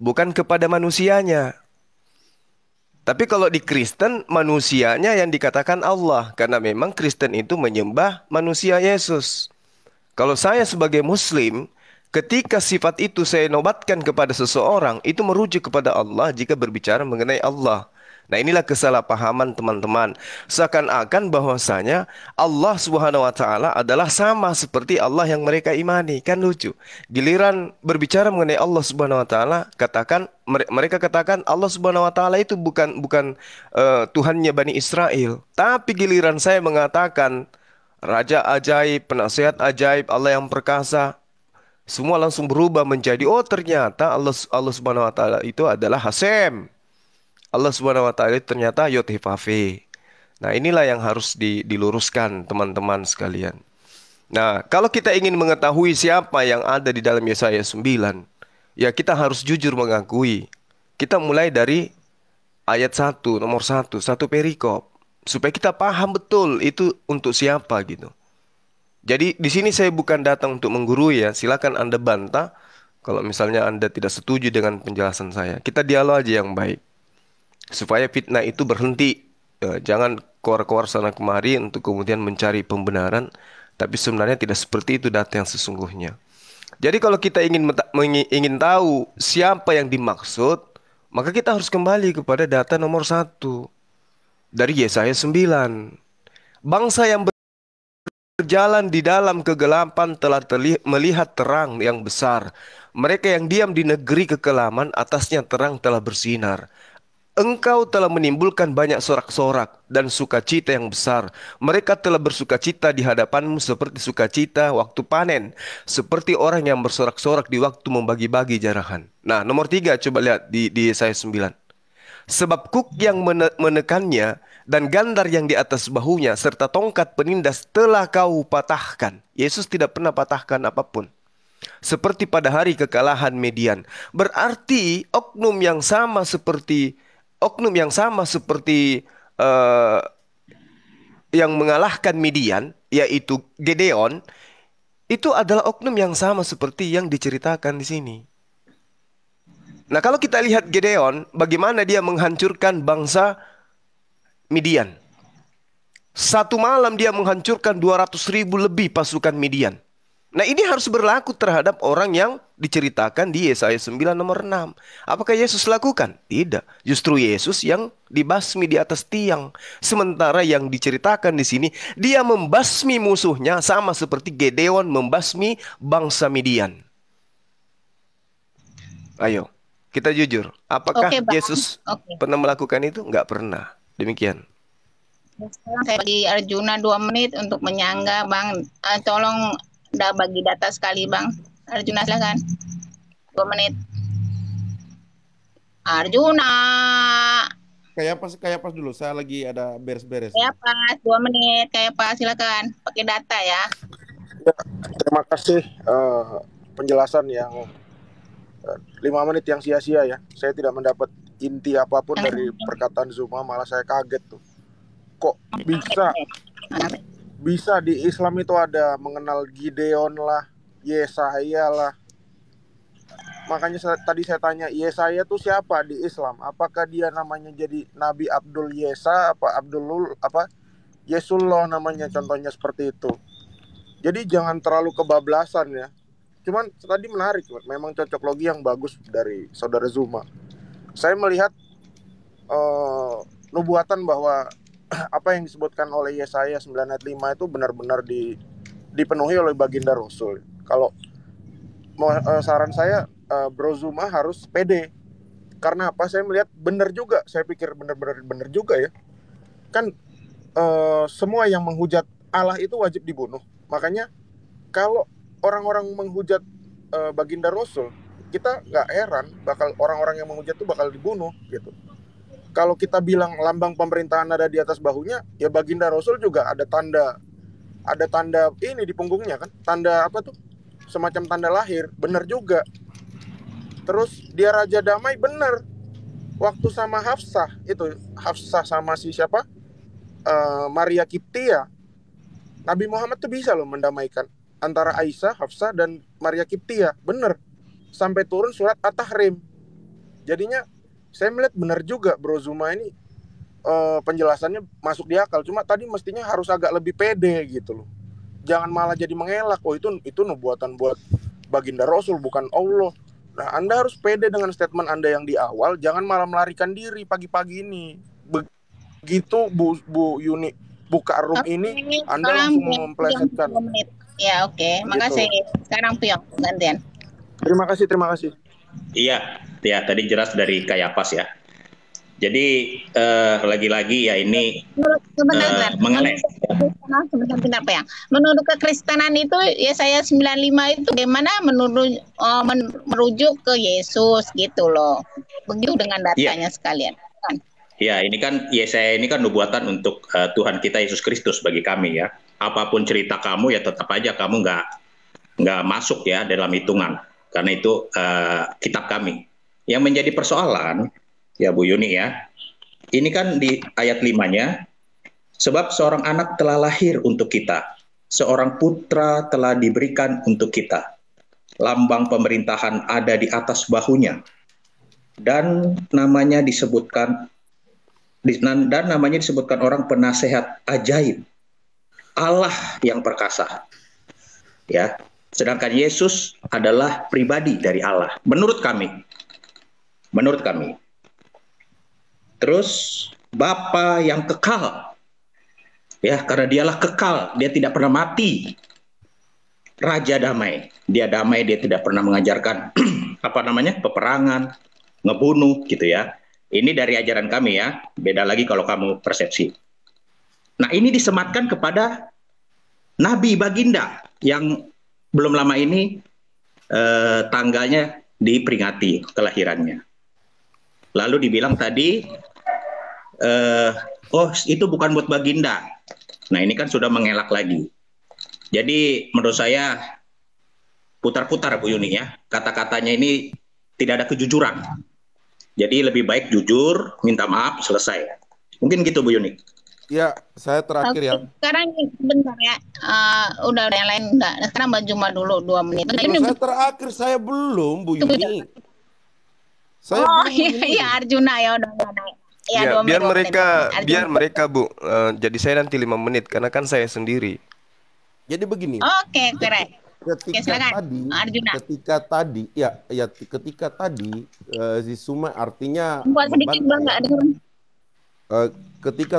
bukan kepada manusianya. Tapi kalau di Kristen manusianya yang dikatakan Allah karena memang Kristen itu menyembah manusia Yesus. Kalau saya sebagai muslim ketika sifat itu saya nobatkan kepada seseorang itu merujuk kepada Allah jika berbicara mengenai Allah. Nah inilah kesalahpahaman teman-teman. Seakan-akan bahwasanya Allah Subhanahu wa taala adalah sama seperti Allah yang mereka imani. Kan lucu. Giliran berbicara mengenai Allah Subhanahu wa taala katakan mereka katakan Allah Subhanahu wa taala itu bukan bukan uh, Tuhannya Bani Israel. Tapi giliran saya mengatakan raja ajaib, penasihat ajaib, Allah yang perkasa, semua langsung berubah menjadi oh ternyata Allah Allah Subhanahu wa taala itu adalah Hasem. Allah Subhanahu wa taala ternyata yothifafi. Nah, inilah yang harus di, diluruskan teman-teman sekalian. Nah, kalau kita ingin mengetahui siapa yang ada di dalam Yesaya 9, ya kita harus jujur mengakui. Kita mulai dari ayat 1, nomor 1, satu perikop. Supaya kita paham betul itu untuk siapa gitu. Jadi di sini saya bukan datang untuk menggurui ya. Silakan Anda bantah kalau misalnya Anda tidak setuju dengan penjelasan saya. Kita dialog aja yang baik supaya fitnah itu berhenti. Eh, jangan keluar-keluar sana kemari untuk kemudian mencari pembenaran, tapi sebenarnya tidak seperti itu data yang sesungguhnya. Jadi kalau kita ingin ingin tahu siapa yang dimaksud, maka kita harus kembali kepada data nomor satu dari Yesaya 9. Bangsa yang berjalan di dalam kegelapan telah melihat terang yang besar. Mereka yang diam di negeri kekelaman atasnya terang telah bersinar. Engkau telah menimbulkan banyak sorak-sorak dan sukacita yang besar. Mereka telah bersukacita di hadapanmu seperti sukacita waktu panen, seperti orang yang bersorak-sorak di waktu membagi-bagi jarahan. Nah, nomor tiga coba lihat di, di Yesaya sembilan. Sebab kuk yang menekannya dan gandar yang di atas bahunya serta tongkat penindas telah kau patahkan. Yesus tidak pernah patahkan apapun seperti pada hari kekalahan Median. Berarti oknum yang sama seperti oknum yang sama seperti uh, yang mengalahkan Midian, yaitu Gedeon, itu adalah oknum yang sama seperti yang diceritakan di sini. Nah, kalau kita lihat Gedeon, bagaimana dia menghancurkan bangsa Midian. Satu malam dia menghancurkan 200 ribu lebih pasukan Midian. Nah ini harus berlaku terhadap orang yang diceritakan di Yesaya 9 nomor 6. Apakah Yesus lakukan? Tidak. Justru Yesus yang dibasmi di atas tiang. Sementara yang diceritakan di sini, dia membasmi musuhnya sama seperti Gedeon membasmi bangsa Midian. Ayo, kita jujur. Apakah Oke, Yesus Oke. pernah melakukan itu? Enggak pernah. Demikian. saya di Arjuna dua menit untuk menyangga, Bang. Eh, tolong udah bagi data sekali Bang. Arjuna silakan. dua menit. Arjuna. Kayak pas kayak pas dulu saya lagi ada beres-beres. Kayak pas dua menit, kayak pas silakan pakai data ya. ya terima kasih uh, penjelasan yang eh, lima menit yang sia-sia ya. Saya tidak mendapat inti apapun dari perkataan Zuma, malah saya kaget tuh. Kok bisa bisa di Islam itu ada mengenal Gideon lah, Yesaya lah. Makanya saya, tadi saya tanya Yesaya tuh siapa di Islam? Apakah dia namanya jadi Nabi Abdul Yesa apa Abdulul apa Yesullah namanya contohnya seperti itu. Jadi jangan terlalu kebablasan ya. Cuman tadi menarik, memang cocok logi yang bagus dari saudara Zuma. Saya melihat uh, nubuatan bahwa apa yang disebutkan oleh Yesaya 9 ayat 5 itu benar-benar di, dipenuhi oleh baginda Rasul. Kalau uh, saran saya uh, Bro Zuma harus pede. Karena apa? Saya melihat benar juga. Saya pikir benar-benar benar juga ya. Kan uh, semua yang menghujat Allah itu wajib dibunuh. Makanya kalau orang-orang menghujat uh, baginda Rasul, kita nggak heran bakal orang-orang yang menghujat itu bakal dibunuh gitu kalau kita bilang lambang pemerintahan ada di atas bahunya, ya Baginda Rasul juga ada tanda ada tanda ini di punggungnya kan, tanda apa tuh? Semacam tanda lahir, benar juga. Terus dia raja damai benar. Waktu sama Hafsah itu Hafsah sama si siapa? Uh, Maria Kiptia. Nabi Muhammad tuh bisa loh mendamaikan antara Aisyah, Hafsah dan Maria Kiptia, Benar. Sampai turun surat At-Tahrim. Jadinya saya melihat benar juga Bro Zuma ini uh, penjelasannya masuk di akal. Cuma tadi mestinya harus agak lebih pede gitu loh. Jangan malah jadi mengelak. Oh itu itu nubuatan buat baginda Rasul bukan Allah. Nah Anda harus pede dengan statement Anda yang di awal. Jangan malah melarikan diri pagi-pagi ini. Begitu Bu Bu Yuni buka room okay, ini, Anda langsung memplesetkan. Ya oke, okay. makasih. Gitu. Sekarang Pion, gantian. Terima kasih, terima kasih. Iya, Ya, tadi jelas dari Kayapas ya. Jadi eh, lagi-lagi ya ini sebentar, uh, eh, mengenai sebentar, sebentar ya? Menurut kekristenan itu ya saya 95 itu bagaimana menurut eh, men- merujuk ke Yesus gitu loh. Begitu dengan iya. datanya yeah. sekalian. Ya, ini kan Yesaya ya ini kan nubuatan untuk uh, Tuhan kita Yesus Kristus bagi kami ya. Apapun cerita kamu ya tetap aja kamu nggak nggak masuk ya dalam hitungan karena itu uh, kitab kami. Yang menjadi persoalan, ya Bu Yuni ya, ini kan di ayat limanya, sebab seorang anak telah lahir untuk kita, seorang putra telah diberikan untuk kita. Lambang pemerintahan ada di atas bahunya, dan namanya disebutkan dan namanya disebutkan orang penasehat ajaib Allah yang perkasa ya sedangkan Yesus adalah pribadi dari Allah menurut kami menurut kami. Terus Bapa yang kekal, ya karena dialah kekal, dia tidak pernah mati. Raja damai, dia damai, dia tidak pernah mengajarkan apa namanya peperangan, ngebunuh gitu ya. Ini dari ajaran kami ya, beda lagi kalau kamu persepsi. Nah ini disematkan kepada Nabi Baginda yang belum lama ini eh, tanggalnya diperingati kelahirannya. Lalu dibilang tadi, eh, oh itu bukan buat Baginda. Nah ini kan sudah mengelak lagi. Jadi menurut saya putar-putar Bu Yuni ya. Kata-katanya ini tidak ada kejujuran. Jadi lebih baik jujur, minta maaf, selesai. Mungkin gitu Bu Yuni. Ya, saya terakhir ya. Sekarang bentar ya. Uh, udah ada yang lain enggak? Sekarang Mbak Juma dulu dua menit. Nah, ini saya terakhir saya belum Bu Yuni. Saya oh iya, iya Arjuna ya udah udah naik. Ya, ya, biar menit, mereka menit. biar mereka Bu. Uh, jadi saya nanti lima menit karena kan saya sendiri. Jadi begini. Oke, okay, keren. Ketika ya, tadi Arjuna. ketika tadi ya ya ketika tadi uh, si Suma artinya Buat sedikit Bang enggak ada. Uh, ketika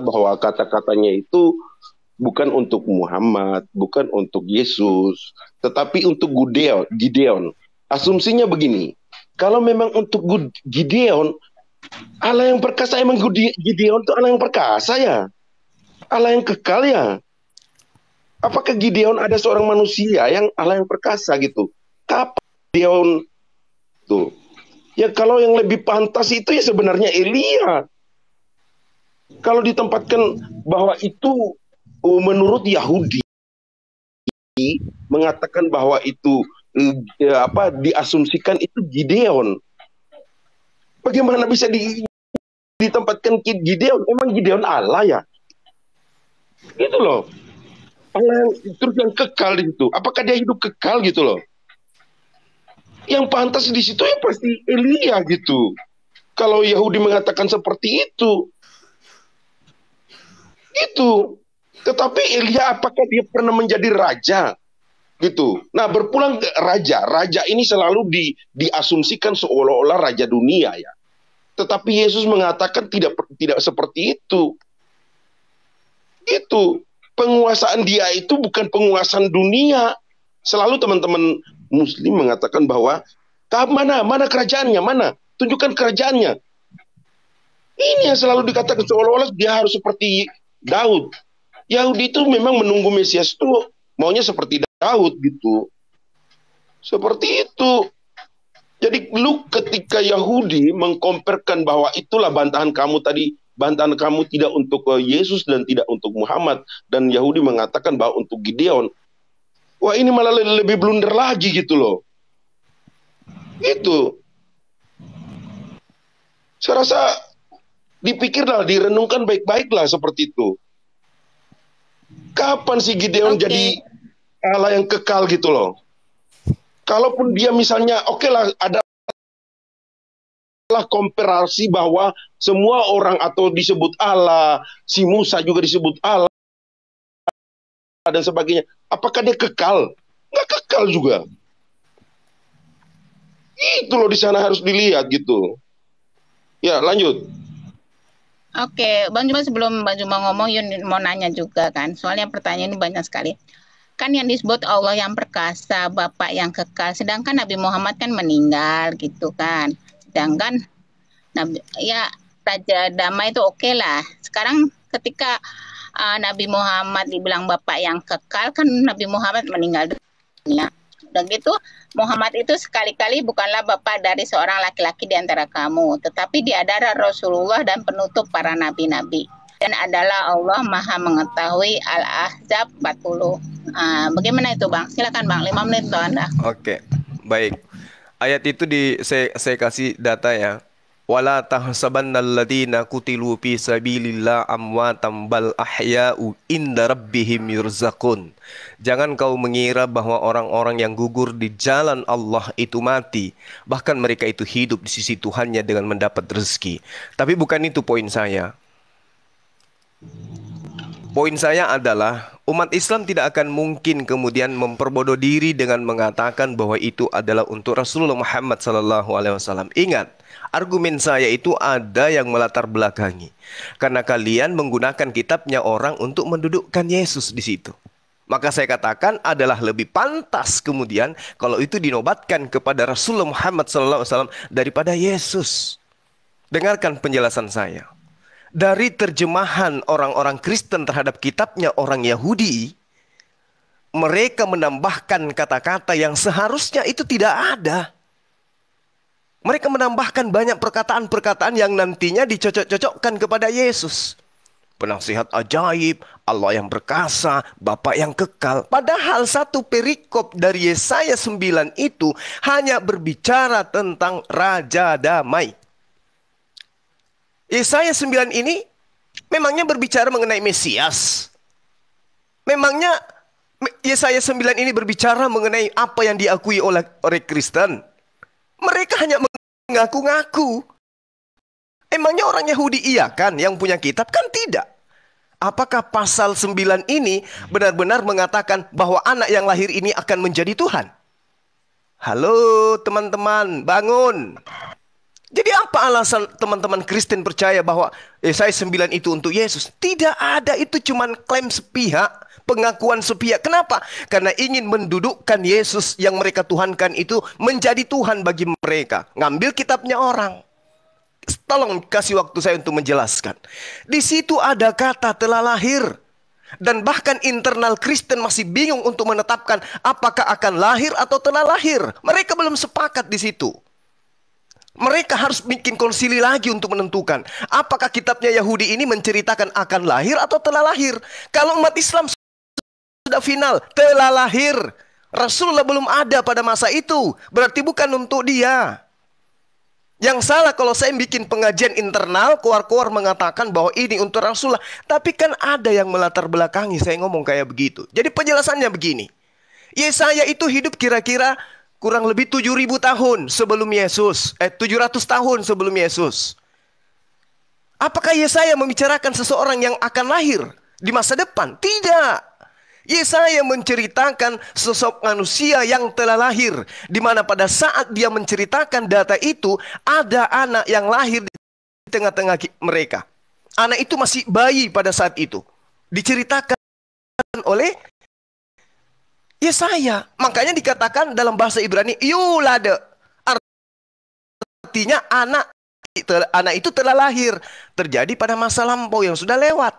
bahwa kata-katanya itu bukan untuk Muhammad, bukan untuk Yesus, tetapi untuk Gideon. Gideon. Asumsinya begini, kalau memang untuk Gideon, Allah yang perkasa emang Gideon itu Allah yang perkasa ya. Allah yang kekal ya. Apakah Gideon ada seorang manusia yang Allah yang perkasa gitu? Kapan Gideon tuh? Ya kalau yang lebih pantas itu ya sebenarnya Elia. Kalau ditempatkan bahwa itu Oh, menurut Yahudi mengatakan bahwa itu eh, ya, apa diasumsikan itu Gideon. Bagaimana bisa di, ditempatkan Gideon? Emang Gideon Allah ya? Gitu loh. Allah yang yang kekal di situ. Apakah dia hidup kekal gitu loh? Yang pantas di situ ya pasti Elia gitu. Kalau Yahudi mengatakan seperti itu, itu tetapi Ilya apakah dia pernah menjadi raja? Gitu. Nah, berpulang ke raja. Raja ini selalu di, diasumsikan seolah-olah raja dunia ya. Tetapi Yesus mengatakan tidak tidak seperti itu. Itu penguasaan dia itu bukan penguasaan dunia. Selalu teman-teman muslim mengatakan bahwa mana mana kerajaannya, mana? Tunjukkan kerajaannya. Ini yang selalu dikatakan seolah-olah dia harus seperti Daud. Yahudi itu memang menunggu Mesias itu maunya seperti Daud gitu. Seperti itu. Jadi lu ketika Yahudi mengkomperkan bahwa itulah bantahan kamu tadi, bantahan kamu tidak untuk eh, Yesus dan tidak untuk Muhammad dan Yahudi mengatakan bahwa untuk Gideon. Wah, ini malah lebih blunder lagi gitu loh. Itu. Saya rasa dipikirlah, direnungkan baik-baiklah seperti itu. Kapan si Gideon okay. jadi Allah yang kekal gitu loh? Kalaupun dia misalnya, oke okay lah ada lah komparasi bahwa semua orang atau disebut Allah, si Musa juga disebut Allah dan sebagainya. Apakah dia kekal? Nggak kekal juga. Itu loh di sana harus dilihat gitu. Ya, lanjut. Oke, Bang Juma sebelum Bang Juma ngomong, Yun mau nanya juga kan. Soalnya pertanyaan ini banyak sekali. Kan yang disebut Allah yang perkasa, Bapak yang kekal. Sedangkan Nabi Muhammad kan meninggal gitu kan. Sedangkan Nabi, ya Raja Damai itu oke okay lah. Sekarang ketika uh, Nabi Muhammad dibilang Bapak yang kekal, kan Nabi Muhammad meninggal dunia. Udah itu Muhammad itu sekali-kali bukanlah bapak dari seorang laki-laki di antara kamu, tetapi dia adalah Rasulullah dan penutup para nabi-nabi dan adalah Allah Maha Mengetahui Al-Ahzab 40. Uh, ah, bagaimana itu Bang? Silakan Bang, 5 menit untuk Anda. Oke. Okay. Baik. Ayat itu di saya, saya kasih data ya wala tahsabannalladzina qutilu fi sabilillah amwatan bal ahya'u inda rabbihim yurzaqun. Jangan kau mengira bahwa orang-orang yang gugur di jalan Allah itu mati, bahkan mereka itu hidup di sisi Tuhannya dengan mendapat rezeki. Tapi bukan itu poin saya. Poin saya adalah umat Islam tidak akan mungkin kemudian memperbodoh diri dengan mengatakan bahwa itu adalah untuk Rasulullah Muhammad SAW. Ingat, Argumen saya itu ada yang melatar belakangi. Karena kalian menggunakan kitabnya orang untuk mendudukkan Yesus di situ. Maka saya katakan adalah lebih pantas kemudian kalau itu dinobatkan kepada Rasulullah Muhammad SAW daripada Yesus. Dengarkan penjelasan saya. Dari terjemahan orang-orang Kristen terhadap kitabnya orang Yahudi, mereka menambahkan kata-kata yang seharusnya itu tidak ada. Mereka menambahkan banyak perkataan-perkataan yang nantinya dicocok-cocokkan kepada Yesus. Penasihat ajaib, Allah yang berkasa, Bapa yang kekal. Padahal satu perikop dari Yesaya 9 itu hanya berbicara tentang Raja Damai. Yesaya 9 ini memangnya berbicara mengenai Mesias. Memangnya Yesaya 9 ini berbicara mengenai apa yang diakui oleh, oleh Kristen. Mereka hanya mengaku-ngaku. Emangnya orang Yahudi iya kan yang punya kitab? Kan tidak. Apakah pasal 9 ini benar-benar mengatakan bahwa anak yang lahir ini akan menjadi Tuhan? Halo teman-teman, bangun. Jadi apa alasan teman-teman Kristen percaya bahwa eh, saya sembilan itu untuk Yesus? Tidak ada itu cuman klaim sepihak, pengakuan sepihak. Kenapa? Karena ingin mendudukkan Yesus yang mereka tuhankan itu menjadi Tuhan bagi mereka. Ngambil kitabnya orang. Tolong kasih waktu saya untuk menjelaskan. Di situ ada kata telah lahir. Dan bahkan internal Kristen masih bingung untuk menetapkan apakah akan lahir atau telah lahir. Mereka belum sepakat di situ. Mereka harus bikin konsili lagi untuk menentukan apakah kitabnya Yahudi ini menceritakan akan lahir atau telah lahir. Kalau umat Islam sudah final, telah lahir. Rasulullah belum ada pada masa itu, berarti bukan untuk dia. Yang salah kalau saya bikin pengajian internal, keluar-keluar mengatakan bahwa ini untuk Rasulullah. Tapi kan ada yang melatar belakangi saya ngomong kayak begitu. Jadi penjelasannya begini. Yesaya itu hidup kira-kira kurang lebih 7000 tahun sebelum Yesus, eh 700 tahun sebelum Yesus. Apakah Yesaya membicarakan seseorang yang akan lahir di masa depan? Tidak. Yesaya menceritakan sosok manusia yang telah lahir, di mana pada saat dia menceritakan data itu ada anak yang lahir di tengah-tengah mereka. Anak itu masih bayi pada saat itu. Diceritakan oleh Ya saya. Makanya dikatakan dalam bahasa Ibrani yulade. Artinya anak anak itu telah lahir terjadi pada masa lampau yang sudah lewat.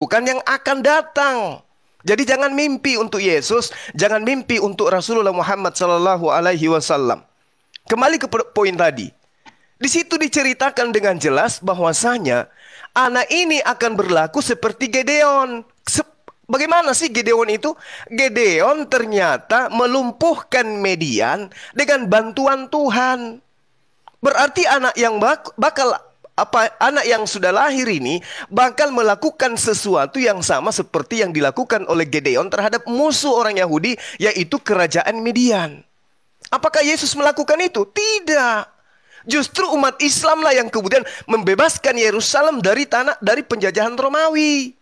Bukan yang akan datang. Jadi jangan mimpi untuk Yesus, jangan mimpi untuk Rasulullah Muhammad Sallallahu Alaihi Wasallam. Kembali ke poin tadi, di situ diceritakan dengan jelas bahwasanya anak ini akan berlaku seperti Gedeon. Bagaimana sih Gedeon itu? Gedeon ternyata melumpuhkan Median dengan bantuan Tuhan. Berarti anak yang bak bakal apa anak yang sudah lahir ini bakal melakukan sesuatu yang sama seperti yang dilakukan oleh Gedeon terhadap musuh orang Yahudi yaitu kerajaan Median. Apakah Yesus melakukan itu? Tidak. Justru umat Islamlah yang kemudian membebaskan Yerusalem dari tanah dari penjajahan Romawi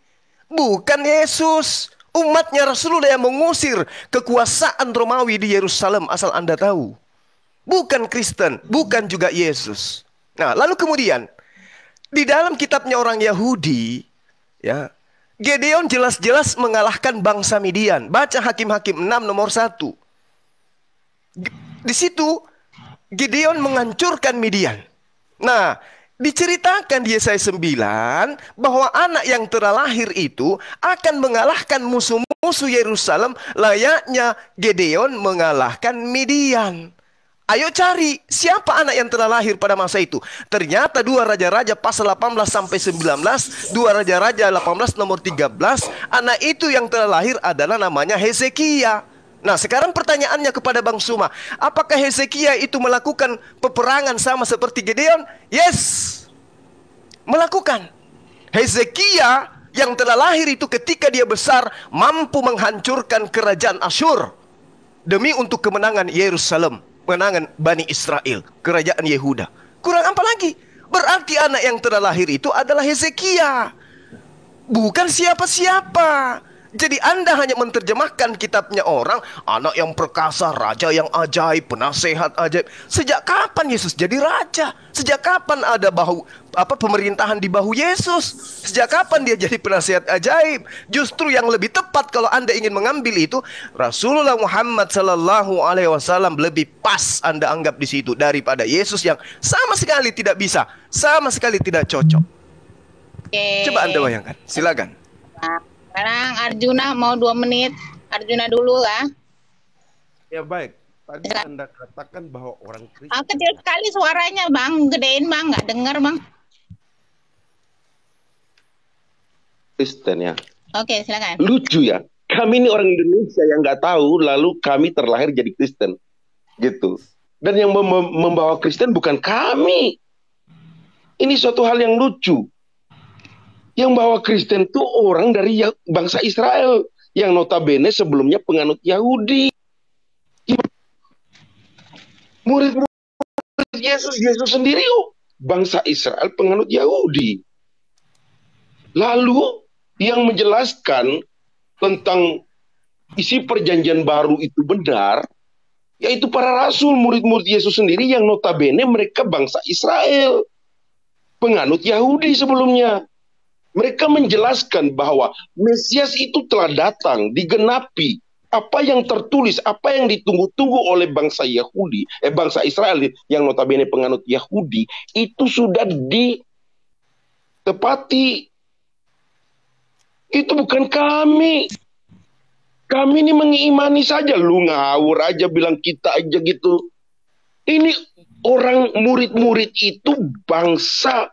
bukan Yesus. Umatnya Rasulullah yang mengusir kekuasaan Romawi di Yerusalem asal Anda tahu. Bukan Kristen, bukan juga Yesus. Nah, lalu kemudian di dalam kitabnya orang Yahudi ya, Gedeon jelas-jelas mengalahkan bangsa Midian. Baca Hakim-hakim 6 nomor 1. Di situ Gideon menghancurkan Midian. Nah, Diceritakan di Yesaya 9 bahwa anak yang terlahir itu akan mengalahkan musuh-musuh Yerusalem layaknya Gedeon mengalahkan Midian. Ayo cari siapa anak yang telah lahir pada masa itu. Ternyata dua raja-raja pasal 18 sampai 19, dua raja-raja 18 nomor 13, anak itu yang telah lahir adalah namanya Hezekiah. Nah, sekarang pertanyaannya kepada Bang Suma, apakah Hezekia itu melakukan peperangan sama seperti Gedeon? Yes. Melakukan. Hezekia yang telah lahir itu ketika dia besar mampu menghancurkan kerajaan Asyur demi untuk kemenangan Yerusalem, kemenangan Bani Israel, kerajaan Yehuda. Kurang apa lagi? Berarti anak yang telah lahir itu adalah Hezekia. Bukan siapa-siapa. Jadi Anda hanya menerjemahkan kitabnya orang, anak yang perkasa, raja yang ajaib, penasehat ajaib. Sejak kapan Yesus jadi raja? Sejak kapan ada bahu apa pemerintahan di bahu Yesus? Sejak kapan dia jadi penasehat ajaib? Justru yang lebih tepat kalau Anda ingin mengambil itu Rasulullah Muhammad sallallahu alaihi wasallam lebih pas Anda anggap di situ daripada Yesus yang sama sekali tidak bisa, sama sekali tidak cocok. Coba Anda bayangkan, silakan. Nah, sekarang Arjuna mau dua menit. Arjuna dulu lah. Ya. ya baik. Tadi ya. Anda katakan bahwa orang Kristen. Ah, kecil sekali suaranya bang, gedein bang, nggak dengar bang. Kristen ya. Oke, silakan. Lucu ya. Kami ini orang Indonesia yang nggak tahu, lalu kami terlahir jadi Kristen, gitu. Dan yang mem membawa Kristen bukan kami. Ini suatu hal yang lucu. Yang bawa Kristen itu orang dari ya- bangsa Israel yang notabene sebelumnya penganut Yahudi. Murid-murid Yesus, Yesus sendiri oh, bangsa Israel penganut Yahudi. Lalu yang menjelaskan tentang isi perjanjian baru itu benar, yaitu para rasul murid-murid Yesus sendiri yang notabene mereka bangsa Israel penganut Yahudi sebelumnya mereka menjelaskan bahwa Mesias itu telah datang, digenapi. Apa yang tertulis, apa yang ditunggu-tunggu oleh bangsa Yahudi, eh bangsa Israel yang notabene penganut Yahudi, itu sudah ditepati. Itu bukan kami. Kami ini mengimani saja, lu ngawur aja bilang kita aja gitu. Ini orang murid-murid itu bangsa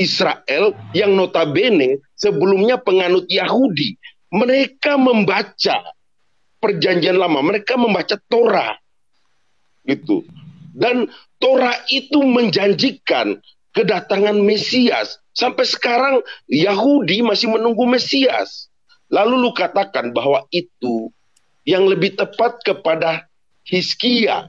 Israel yang notabene sebelumnya penganut Yahudi. Mereka membaca perjanjian lama, mereka membaca Torah. Gitu. Dan Torah itu menjanjikan kedatangan Mesias. Sampai sekarang Yahudi masih menunggu Mesias. Lalu lu katakan bahwa itu yang lebih tepat kepada Hizkia.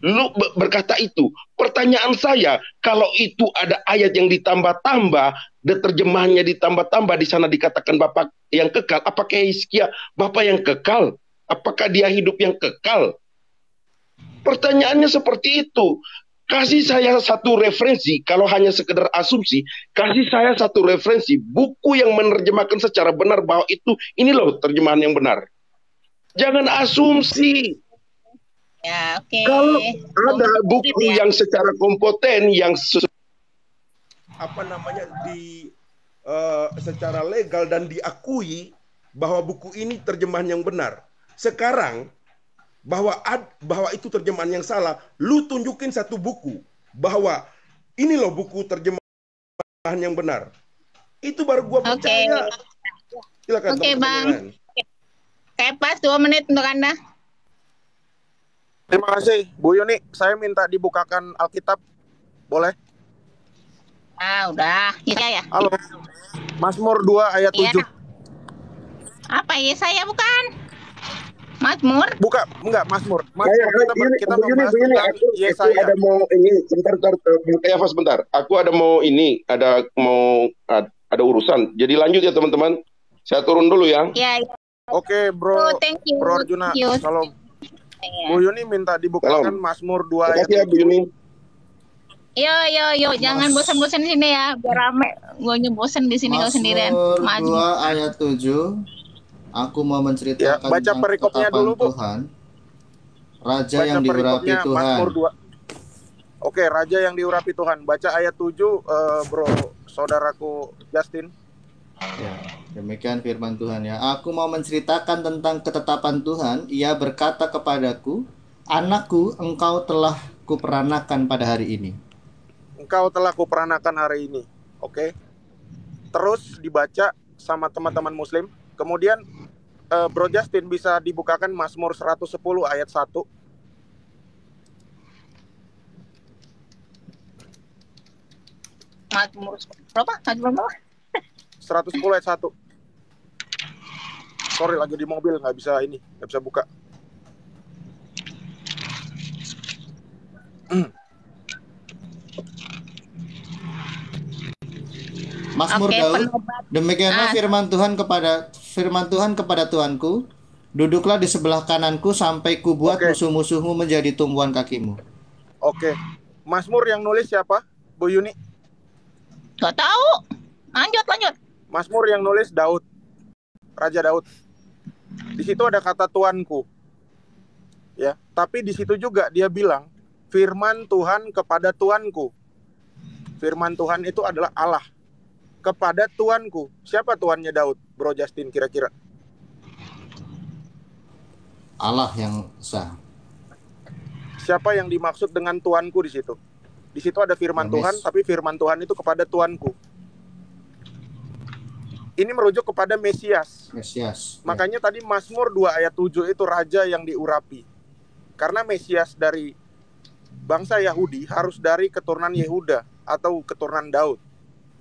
Lu berkata itu, Pertanyaan saya, kalau itu ada ayat yang ditambah-tambah, terjemahannya ditambah-tambah, di sana dikatakan Bapak yang kekal. Apakah Hizkia Bapak yang kekal? Apakah dia hidup yang kekal? Pertanyaannya seperti itu. Kasih saya satu referensi, kalau hanya sekedar asumsi, kasih saya satu referensi, buku yang menerjemahkan secara benar bahwa itu, ini loh terjemahan yang benar. Jangan asumsi. Ya, oke. Okay. Kalau ada buku ya. yang secara kompeten yang apa namanya di uh, secara legal dan diakui bahwa buku ini terjemahan yang benar. Sekarang bahwa ad, bahwa itu terjemahan yang salah, lu tunjukin satu buku bahwa ini loh buku terjemahan yang benar. Itu baru gua percaya. Okay. Silakan. Oke, okay, Bang. Saya pas dua menit untuk Anda. Terima kasih, Bu Yuni. Saya minta dibukakan Alkitab, boleh? Ah, udah. Iya ya. Halo. Mazmur 2 ayat iya. ya. 7. Apa saya bukan? Mazmur? Buka, enggak Mazmur. Mazmur ya, ya, kita, ini, kita ini, membahas ini, aku, Aku ada mau ini sebentar sebentar, sebentar. Ya, sebentar. Aku ada mau ini, ada mau ada urusan. Jadi lanjut ya teman-teman. Saya turun dulu ya. Iya. Ya. Oke, Bro. Oh, thank you. Bro Arjuna. Salam. Bu iya. oh, Yuni iya minta dibukakan Salam. Mazmur 2 ayat. Makasih ya Bu Yuni. Yo yo yo, jangan bosan-bosan di sini ya, biar rame. Gue bosan di sini kalau sendirian. Masmur 2 ayat 7. Aku mau ya, menceritakan ya, baca perikopnya dulu, Bu. Tuhan. Raja baca yang diurapi Tuhan. Mazmur 2. Oke, raja yang diurapi Tuhan. Baca ayat 7 uh, eh, Bro, saudaraku Justin. Ya. Demikian firman Tuhan ya. Aku mau menceritakan tentang ketetapan Tuhan. Ia berkata kepadaku, "Anakku, engkau telah kuperanakan pada hari ini." Engkau telah kuperanakan hari ini. Oke. Okay? Terus dibaca sama teman-teman muslim. Kemudian uh, Bro Justin bisa dibukakan Mazmur 110 ayat 1. Mazmur berapa? Mazmur berapa? 110 ayat 1 sorry lagi di mobil nggak bisa ini nggak bisa buka Mazmur okay, Daud, demikianlah ah. firman Tuhan kepada firman Tuhan kepada Tuanku, duduklah di sebelah kananku sampai buat okay. musuh-musuhmu menjadi tumbuhan kakimu. Oke. Okay. Mazmur yang nulis siapa? Bu Yuni. Gak tahu. Lanjut, lanjut. Mazmur yang nulis Daud. Raja Daud. Di situ ada kata tuanku. Ya, tapi di situ juga dia bilang firman Tuhan kepada tuanku. Firman Tuhan itu adalah Allah kepada tuanku. Siapa tuannya Daud? Bro Justin kira-kira. Allah yang sah. Siapa yang dimaksud dengan tuanku di situ? Di situ ada firman Tuhan, tapi firman Tuhan itu kepada tuanku ini merujuk kepada Mesias. Mesias. Ya. Makanya ya. tadi Mazmur 2 ayat 7 itu raja yang diurapi. Karena Mesias dari bangsa Yahudi harus dari keturunan Yehuda atau keturunan Daud.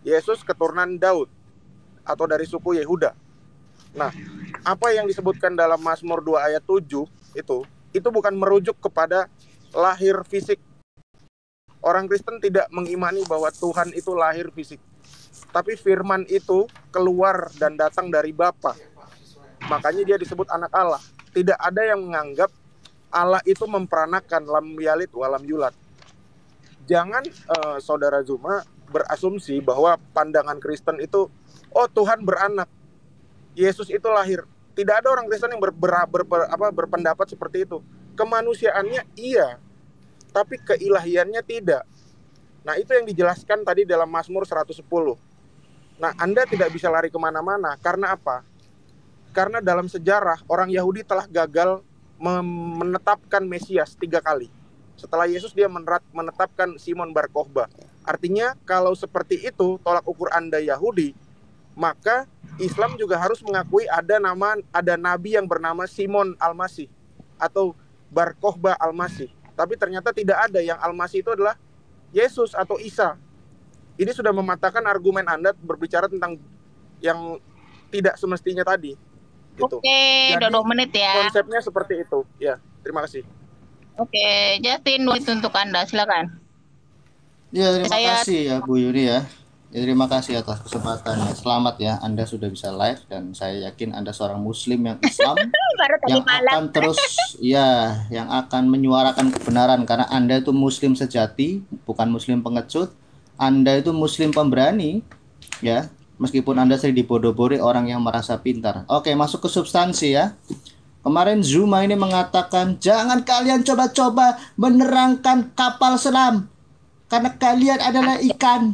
Yesus keturunan Daud atau dari suku Yehuda. Nah, apa yang disebutkan dalam Mazmur 2 ayat 7 itu itu bukan merujuk kepada lahir fisik. Orang Kristen tidak mengimani bahwa Tuhan itu lahir fisik tapi firman itu keluar dan datang dari Bapa. Makanya dia disebut anak Allah. Tidak ada yang menganggap Allah itu memperanakan lam yalid walam yulat. Jangan uh, saudara Zuma berasumsi bahwa pandangan Kristen itu oh Tuhan beranak. Yesus itu lahir. Tidak ada orang Kristen yang ber, ber, ber, ber, apa, berpendapat seperti itu. Kemanusiaannya iya, tapi keilahiannya tidak. Nah, itu yang dijelaskan tadi dalam Mazmur 110 Nah, Anda tidak bisa lari kemana-mana karena apa? Karena dalam sejarah orang Yahudi telah gagal menetapkan Mesias tiga kali. Setelah Yesus dia menetapkan Simon Bar Kokhba. Artinya kalau seperti itu tolak ukur Anda Yahudi, maka Islam juga harus mengakui ada nama ada nabi yang bernama Simon Al-Masih atau Bar Kokhba Al-Masih. Tapi ternyata tidak ada yang Al-Masih itu adalah Yesus atau Isa ini sudah mematahkan argumen Anda berbicara tentang yang tidak semestinya tadi. Gitu. Oke, okay, menit ya. Konsepnya seperti itu. Ya, terima kasih. Oke, okay, Justin, itu untuk Anda, silakan. Ya, terima Saya... kasih ya Bu Yuri ya. Ya, terima kasih atas kesempatannya. Selamat ya, Anda sudah bisa live dan saya yakin Anda seorang Muslim yang Islam yang malam. akan terus ya, yang akan menyuarakan kebenaran karena Anda itu Muslim sejati, bukan Muslim pengecut anda itu muslim pemberani, ya, meskipun Anda sering dibodoh-bodohi orang yang merasa pintar. Oke, masuk ke substansi ya. Kemarin Zuma ini mengatakan, "Jangan kalian coba-coba menerangkan kapal selam karena kalian adalah ikan."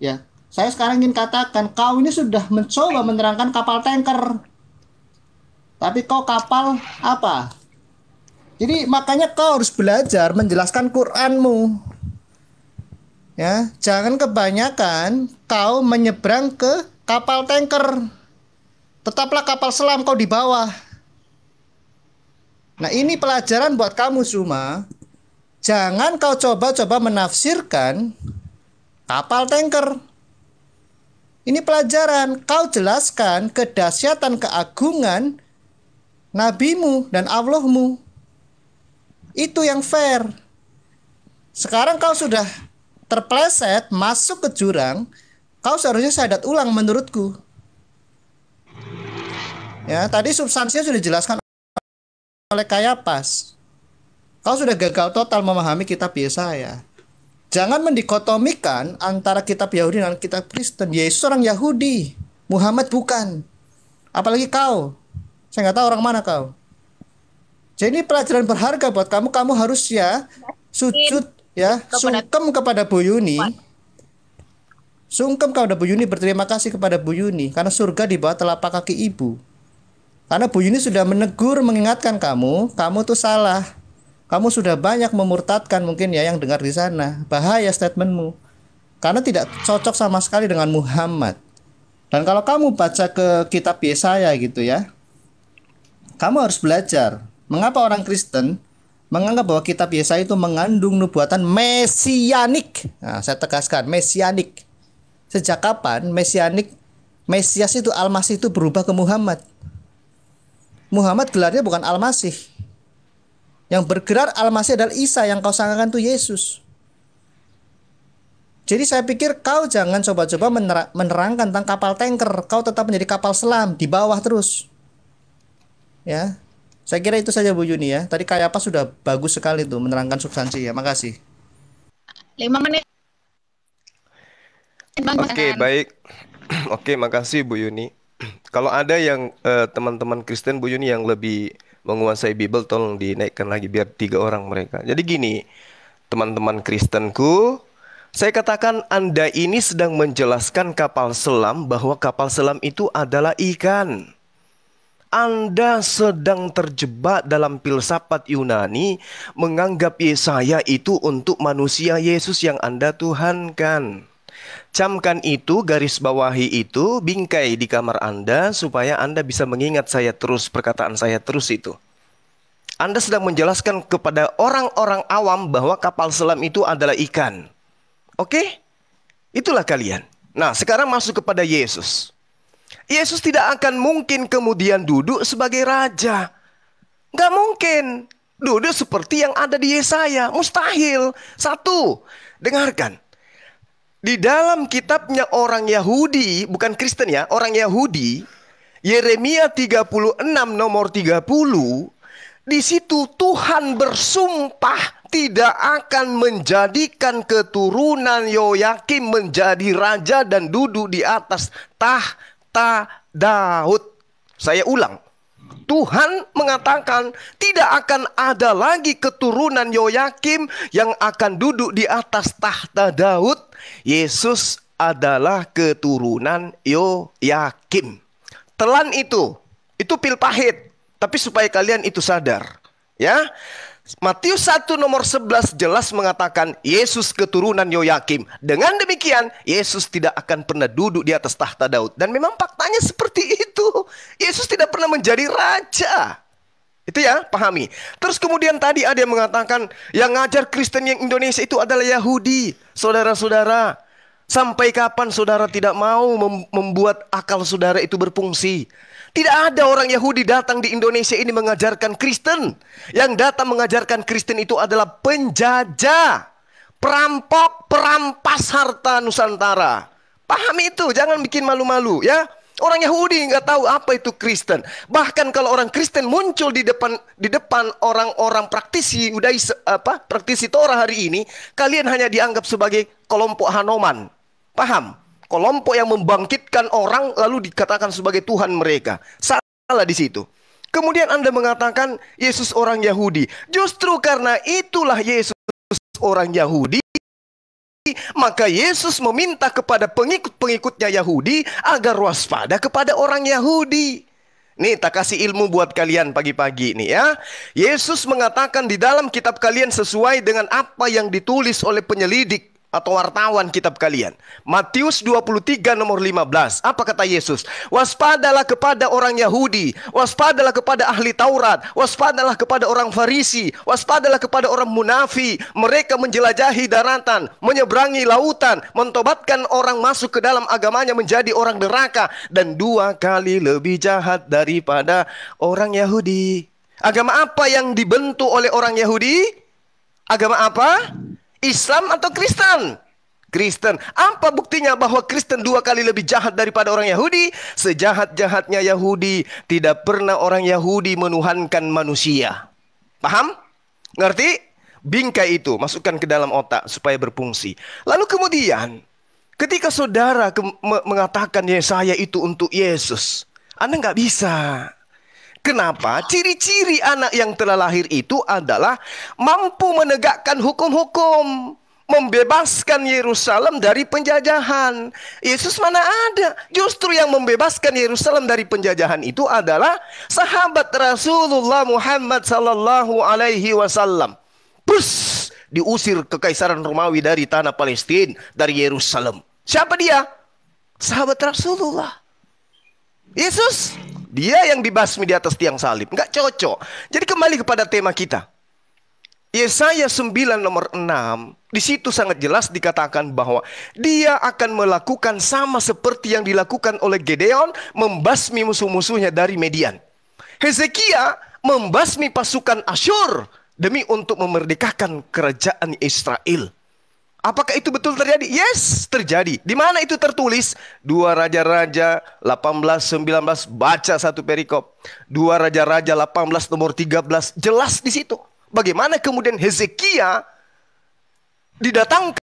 Ya, saya sekarang ingin katakan, kau ini sudah mencoba menerangkan kapal tanker. Tapi kau kapal apa? Jadi makanya kau harus belajar menjelaskan Qur'anmu. Ya, jangan kebanyakan kau menyeberang ke kapal tanker. Tetaplah kapal selam kau di bawah. Nah, ini pelajaran buat kamu semua. Jangan kau coba-coba menafsirkan kapal tanker. Ini pelajaran. Kau jelaskan kedahsyatan keagungan nabimu dan Allahmu. Itu yang fair. Sekarang kau sudah terpleset masuk ke jurang, kau seharusnya sadat ulang menurutku. Ya, tadi substansinya sudah dijelaskan oleh kaya pas. Kau sudah gagal total memahami kitab Yesaya. Jangan mendikotomikan antara kitab Yahudi dan kitab Kristen. Yesus orang Yahudi, Muhammad bukan. Apalagi kau. Saya nggak tahu orang mana kau. Jadi ini pelajaran berharga buat kamu. Kamu harus ya sujud ya sungkem kepada Bu Yuni sungkem kepada Bu Yuni berterima kasih kepada Bu Yuni karena surga di bawah telapak kaki ibu karena Bu Yuni sudah menegur mengingatkan kamu kamu tuh salah kamu sudah banyak memurtadkan mungkin ya yang dengar di sana bahaya statementmu karena tidak cocok sama sekali dengan Muhammad dan kalau kamu baca ke kitab Yesaya gitu ya kamu harus belajar mengapa orang Kristen menganggap bahwa kitab Yesaya itu mengandung nubuatan mesianik. Nah, saya tegaskan mesianik. Sejak kapan mesianik Mesias itu Almasih itu berubah ke Muhammad? Muhammad gelarnya bukan Almasih, Yang bergerak Almasih adalah Isa yang kau sangkakan itu Yesus. Jadi saya pikir kau jangan coba-coba menerangkan tentang kapal tanker. Kau tetap menjadi kapal selam di bawah terus. Ya, saya kira itu saja Bu Yuni ya. Tadi kayak apa sudah bagus sekali tuh menerangkan substansi ya. Makasih. Lima menit. Oke, okay, baik. Oke, okay, makasih Bu Yuni. Kalau ada yang teman eh, teman-teman Kristen Bu Yuni yang lebih menguasai Bible tolong dinaikkan lagi biar tiga orang mereka. Jadi gini, teman-teman Kristenku, saya katakan Anda ini sedang menjelaskan kapal selam bahwa kapal selam itu adalah ikan. Anda sedang terjebak dalam filsafat Yunani menganggap Yesaya itu untuk manusia Yesus yang Anda tuhankan. Camkan itu, garis bawahi itu, bingkai di kamar Anda supaya Anda bisa mengingat saya terus, perkataan saya terus itu. Anda sedang menjelaskan kepada orang-orang awam bahwa kapal selam itu adalah ikan. Oke? Itulah kalian. Nah, sekarang masuk kepada Yesus. Yesus tidak akan mungkin kemudian duduk sebagai raja. Nggak mungkin. Duduk seperti yang ada di Yesaya. Mustahil. Satu, dengarkan. Di dalam kitabnya orang Yahudi, bukan Kristen ya, orang Yahudi, Yeremia 36 nomor 30, di situ Tuhan bersumpah tidak akan menjadikan keturunan Yoyakim menjadi raja dan duduk di atas tah kata Daud. Saya ulang. Tuhan mengatakan tidak akan ada lagi keturunan Yoyakim yang akan duduk di atas tahta Daud. Yesus adalah keturunan Yoyakim. Telan itu, itu pil pahit. Tapi supaya kalian itu sadar. Ya, Matius 1 nomor 11 jelas mengatakan Yesus keturunan Yoyakim. Dengan demikian, Yesus tidak akan pernah duduk di atas tahta Daud. Dan memang faktanya seperti itu. Yesus tidak pernah menjadi raja. Itu ya, pahami. Terus kemudian tadi ada yang mengatakan yang ngajar Kristen yang Indonesia itu adalah Yahudi. Saudara-saudara, sampai kapan saudara tidak mau membuat akal saudara itu berfungsi? Tidak ada orang Yahudi datang di Indonesia ini mengajarkan Kristen. Yang datang mengajarkan Kristen itu adalah penjajah, perampok, perampas harta Nusantara. Paham itu, jangan bikin malu-malu ya. Orang Yahudi nggak tahu apa itu Kristen. Bahkan kalau orang Kristen muncul di depan di depan orang-orang praktisi udah apa praktisi Torah hari ini, kalian hanya dianggap sebagai kelompok Hanoman. Paham? kelompok yang membangkitkan orang lalu dikatakan sebagai Tuhan mereka. Salah di situ. Kemudian Anda mengatakan Yesus orang Yahudi. Justru karena itulah Yesus orang Yahudi, maka Yesus meminta kepada pengikut-pengikutnya Yahudi agar waspada kepada orang Yahudi. Nih, tak kasih ilmu buat kalian pagi-pagi ini ya. Yesus mengatakan di dalam kitab kalian sesuai dengan apa yang ditulis oleh penyelidik atau wartawan kitab kalian. Matius 23 nomor 15. Apa kata Yesus? Waspadalah kepada orang Yahudi, waspadalah kepada ahli Taurat, waspadalah kepada orang Farisi, waspadalah kepada orang munafi. Mereka menjelajahi daratan, menyeberangi lautan, mentobatkan orang masuk ke dalam agamanya menjadi orang neraka dan dua kali lebih jahat daripada orang Yahudi. Agama apa yang dibentuk oleh orang Yahudi? Agama apa? Islam atau Kristen? Kristen. Apa buktinya bahwa Kristen dua kali lebih jahat daripada orang Yahudi? Sejahat-jahatnya Yahudi, tidak pernah orang Yahudi menuhankan manusia. Paham? Ngerti? Bingkai itu masukkan ke dalam otak supaya berfungsi. Lalu kemudian, ketika saudara ke mengatakan Yesaya itu untuk Yesus, Anda nggak bisa. Kenapa? Ciri-ciri anak yang telah lahir itu adalah mampu menegakkan hukum-hukum, membebaskan Yerusalem dari penjajahan. Yesus mana ada? Justru yang membebaskan Yerusalem dari penjajahan itu adalah sahabat Rasulullah Muhammad sallallahu alaihi wasallam. Pus diusir kekaisaran Romawi dari tanah Palestina, dari Yerusalem. Siapa dia? Sahabat Rasulullah. Yesus dia yang dibasmi di atas tiang salib. Nggak cocok. Jadi kembali kepada tema kita. Yesaya 9 nomor 6, di situ sangat jelas dikatakan bahwa dia akan melakukan sama seperti yang dilakukan oleh Gedeon membasmi musuh-musuhnya dari Median. Hezekia membasmi pasukan Asyur demi untuk memerdekakan kerajaan Israel. Apakah itu betul terjadi? Yes, terjadi. Di mana itu tertulis? Dua Raja-Raja 18 19 baca satu perikop. Dua Raja-Raja 18 nomor 13 jelas di situ. Bagaimana kemudian Hezekia didatangkan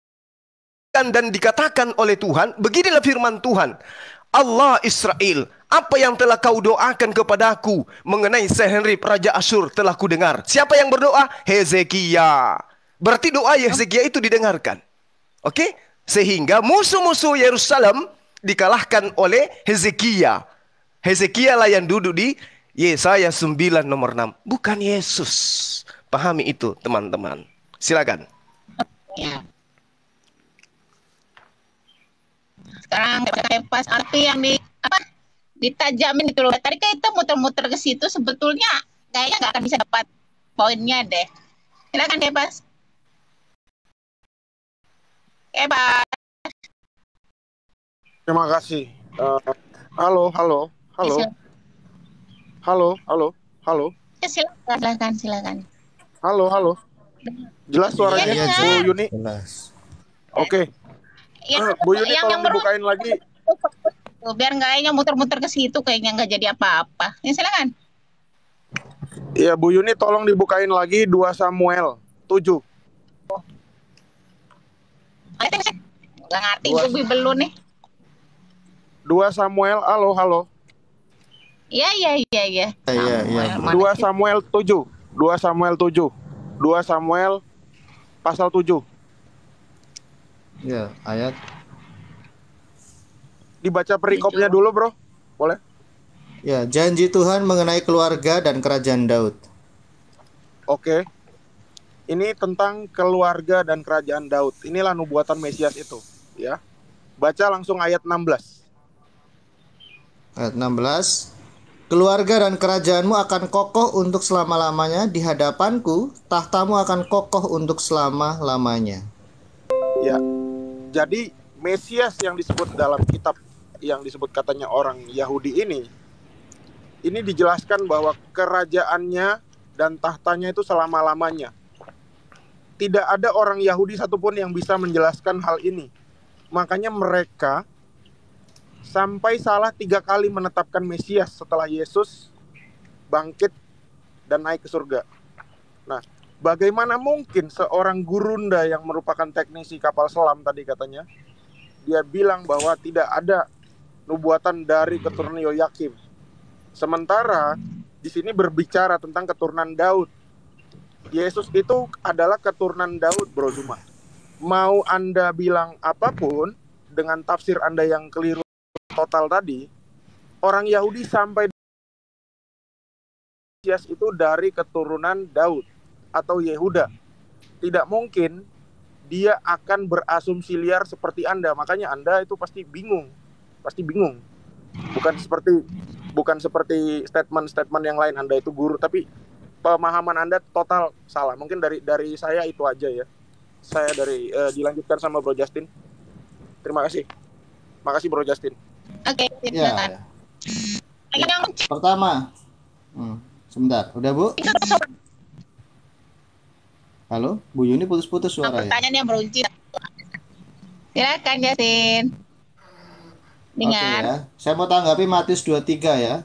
dan dikatakan oleh Tuhan, beginilah firman Tuhan. Allah Israel, apa yang telah kau doakan kepadaku mengenai Sehenrib Raja Asyur telah kudengar. Siapa yang berdoa? Hezekia. Berarti doa Hezekia itu didengarkan. Oke? Okay? Sehingga musuh-musuh Yerusalem dikalahkan oleh Hezekia. Hezekia lah yang duduk di Yesaya 9 nomor 6. Bukan Yesus. Pahami itu teman-teman. Silakan. Ya. Sekarang pas arti yang di apa? Ditajamin itu loh. Tadi kan kita muter-muter ke situ sebetulnya kayaknya nggak akan bisa dapat poinnya deh. Silakan pas. Oke, eh, okay, bye. Terima kasih. Uh, halo, halo, halo. halo, halo, halo. Ya, silakan, silakan, silakan. Halo, halo. Jelas suaranya, ya, Bu Yuni? Jelas. Oke. Okay. Ya, uh, Bu Yuni yang, tolong yang dibukain lagi. Biar nggak muter-muter ke situ kayaknya nggak jadi apa-apa. Ya, silakan. Iya, Bu Yuni tolong dibukain lagi 2 Samuel 7. Ngerti Gak ngerti, gue belum nih. Dua Samuel, halo, halo. Iya, iya, iya, iya. Iya, iya. iya. Dua Samuel tujuh, dua Samuel tujuh, dua Samuel pasal tujuh. Iya, ayat. Dibaca perikopnya dulu, bro. Boleh? Ya, janji Tuhan mengenai keluarga dan kerajaan Daud. Oke. Okay. Ini tentang keluarga dan kerajaan Daud. Inilah nubuatan Mesias itu, ya. Baca langsung ayat 16. Ayat 16. Keluarga dan kerajaanmu akan kokoh untuk selama-lamanya di hadapanku, tahtamu akan kokoh untuk selama-lamanya. Ya. Jadi Mesias yang disebut dalam kitab yang disebut katanya orang Yahudi ini ini dijelaskan bahwa kerajaannya dan tahtanya itu selama-lamanya. Tidak ada orang Yahudi satupun yang bisa menjelaskan hal ini. Makanya mereka sampai salah tiga kali menetapkan Mesias setelah Yesus bangkit dan naik ke surga. Nah, bagaimana mungkin seorang gurunda yang merupakan teknisi kapal selam tadi katanya, dia bilang bahwa tidak ada nubuatan dari keturunan Yoyakim. Sementara di sini berbicara tentang keturunan Daud Yesus itu adalah keturunan Daud, Bro Zuma. Mau Anda bilang apapun dengan tafsir Anda yang keliru total tadi, orang Yahudi sampai Yesus itu dari keturunan Daud atau Yehuda. Tidak mungkin dia akan berasumsi liar seperti Anda. Makanya Anda itu pasti bingung. Pasti bingung. Bukan seperti bukan seperti statement-statement yang lain Anda itu guru, tapi pemahaman Anda total salah. Mungkin dari dari saya itu aja ya. Saya dari uh, dilanjutkan sama Bro Justin. Terima kasih. Makasih Bro Justin. Oke, okay, Ya, ya. Pertama. Hmm, sebentar. Udah, Bu? Halo, Bu Yuni putus-putus suara. Ya? Pertanyaan ya? yang berunci. Silakan Justin. Dengar. Okay, ya. Saya mau tanggapi Matius 23 ya.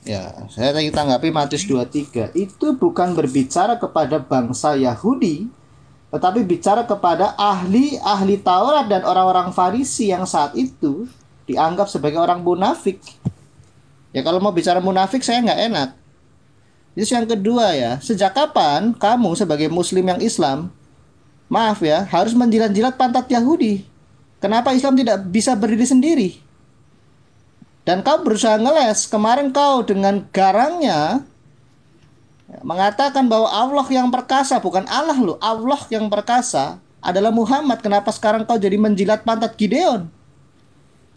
Ya, saya tadi tanggapi Matius 23. Itu bukan berbicara kepada bangsa Yahudi, tetapi bicara kepada ahli-ahli Taurat dan orang-orang Farisi yang saat itu dianggap sebagai orang munafik. Ya kalau mau bicara munafik saya nggak enak. Terus yang kedua ya, sejak kapan kamu sebagai muslim yang Islam, maaf ya, harus menjilat-jilat pantat Yahudi? Kenapa Islam tidak bisa berdiri sendiri? dan kau berusaha ngeles kemarin kau dengan garangnya mengatakan bahwa Allah yang perkasa bukan Allah lu Allah yang perkasa adalah Muhammad kenapa sekarang kau jadi menjilat pantat Gideon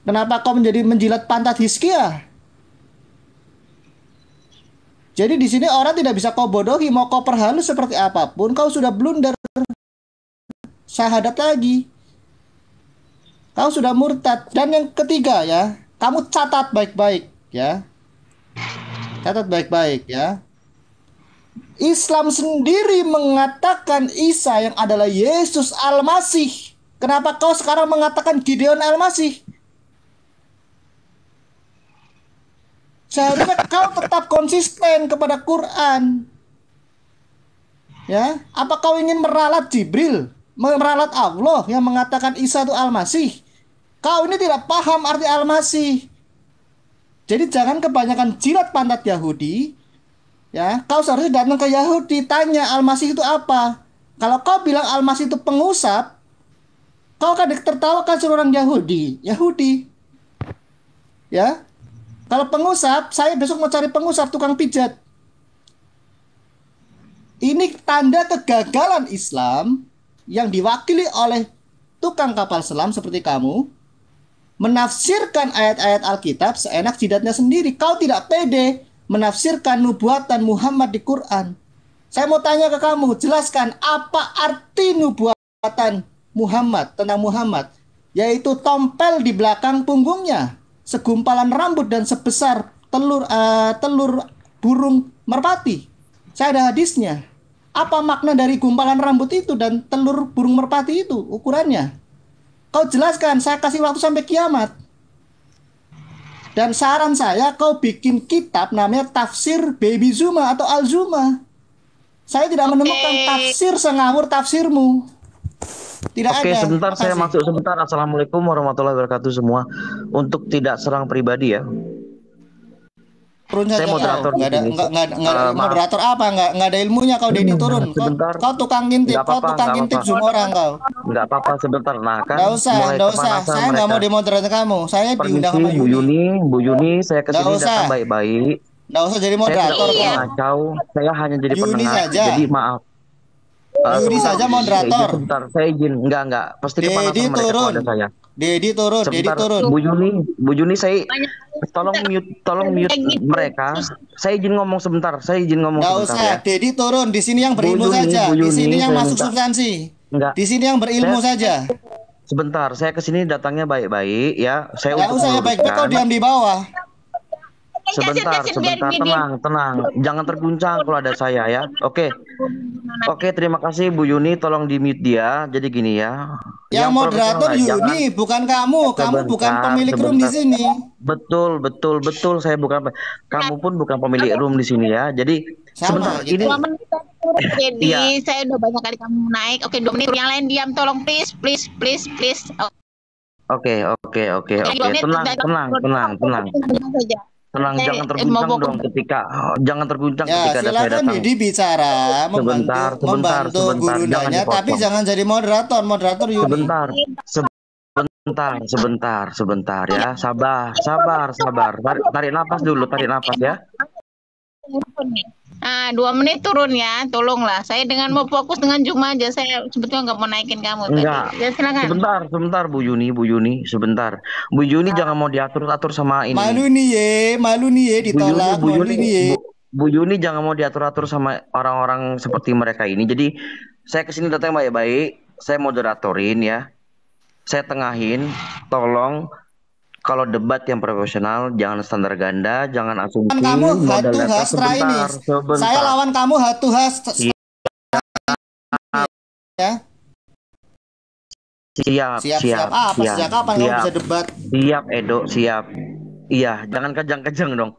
kenapa kau menjadi menjilat pantat Hiskia jadi di sini orang tidak bisa kau bodohi, mau kau perhalus seperti apapun, kau sudah blunder. Sahadat lagi. Kau sudah murtad. Dan yang ketiga ya, kamu catat baik-baik ya. Catat baik-baik ya. Islam sendiri mengatakan Isa yang adalah Yesus Al-Masih. Kenapa kau sekarang mengatakan Gideon Al-Masih? Seharusnya kau tetap konsisten kepada Quran. Ya, apa kau ingin meralat Jibril, meralat Allah yang mengatakan Isa itu Al-Masih? Kau ini tidak paham arti Al-Masih. Jadi jangan kebanyakan jilat pantat Yahudi. Ya, kau seharusnya datang ke Yahudi tanya Al-Masih itu apa. Kalau kau bilang Al-Masih itu pengusap, kau akan ditertawakan seluruh orang Yahudi. Yahudi. Ya. Kalau pengusap, saya besok mau cari pengusap tukang pijat. Ini tanda kegagalan Islam yang diwakili oleh tukang kapal selam seperti kamu menafsirkan ayat-ayat Alkitab seenak jidatnya sendiri. Kau tidak pede menafsirkan nubuatan Muhammad di Quran. Saya mau tanya ke kamu, jelaskan apa arti nubuatan Muhammad tentang Muhammad, yaitu tompel di belakang punggungnya, segumpalan rambut dan sebesar telur uh, telur burung merpati. Saya ada hadisnya. Apa makna dari gumpalan rambut itu dan telur burung merpati itu ukurannya? Kau jelaskan, saya kasih waktu sampai kiamat. Dan saran saya kau bikin kitab namanya Tafsir Baby Zuma atau Al Zuma. Saya tidak menemukan tafsir sengawur tafsirmu. Tidak Oke, ada. sebentar Makasih. saya masuk sebentar. Assalamualaikum warahmatullahi wabarakatuh semua. Untuk tidak serang pribadi ya. Saya moderator. Enggak ada enggak enggak, uh, moderator apa? Enggak enggak ada ilmunya kau Deni hmm, turun. Sebentar. Kau, tukang ngintip, kau tukang ngintip semua orang kau. Enggak apa-apa sebentar. Nah, kan. Enggak usah, enggak usah. Saya enggak mau dimoderator kamu. Saya Permisi, diundang sama Bu Yuni. Bu Yuni, saya ke sini datang baik-baik. Enggak usah jadi moderator saya iya. kacau. Saya hanya jadi Yuni penengah. Saja. Jadi maaf. Yuni eh, saja iya, iya, moderator. Sebentar, saya izin. Enggak, enggak. Pasti kepanasan mereka turun. saya. Dedi turun, Dedi turun. Bu Juni, Bu Juni saya tolong mute, tolong mute gitu. mereka. Saya izin ngomong sebentar, saya izin ngomong Nggak sebentar. usah, ya. Dedi turun. Di sini yang berilmu Juni, saja, di sini yang masuk minta. substansi. Enggak. Di sini yang berilmu saya, saja. Sebentar, saya ke sini datangnya baik-baik ya. Saya Nggak usah ya baik-baik kau diam di bawah sebentar, sebentar, tenang, tenang. Jangan terguncang kalau ada saya ya. Oke. Okay. Oke, okay, terima kasih Bu Yuni, tolong di-mute dia. Jadi gini ya. Yang, yang moderator Yuni, jangan... bukan kamu. kamu Sebentar, bukan pemilik sebentar. room di sini. Betul, betul, betul. Saya bukan kamu pun bukan pemilik room di sini ya. Jadi Sama, sebentar gitu. ini jadi ya. saya udah banyak kali kamu naik. Oke, dua menit yang lain diam tolong please, please, please, please. Oke, oke, oke, oke. tenang Tenang, tenang, tenang, tenang. tenang. Tenang, eh, jangan eh, terguncang eh, dong ketika oh, jangan terguncang ya, ketika ada datang. Didi bicara, membantu, sebentar, membantu sebentar, jangan tapi jangan jadi moderator, moderator Yudi. Sebentar, sebentar, sebentar, sebentar ya, sabar, sabar, sabar. Tarik, tarik nafas dulu, tarik nafas ya ah dua menit turun ya tolonglah saya dengan mau fokus dengan Juma aja saya sebetulnya nggak mau naikin kamu tadi. ya silakan sebentar sebentar Bu Yuni, Bu Yuni, sebentar Bu Yuni ah. jangan mau diatur atur sama ini malu nih ye malu nih ye ditolak Bu Yuni, Bu Yuni, ye Bu, Bu Juni jangan mau diatur atur sama orang-orang seperti mereka ini jadi saya kesini datang baik-baik saya moderatorin ya saya tengahin tolong kalau debat yang profesional jangan standar ganda, jangan asumsi. Kamu hatu has sebentar, ini. sebentar. Saya lawan kamu hatu has. Iya. Ya. Siap, siap, siap. siap. Ah, apa siap, sejak kapan siap. kamu bisa debat? Siap, Edo, siap. Iya, jangan kejang-kejang dong.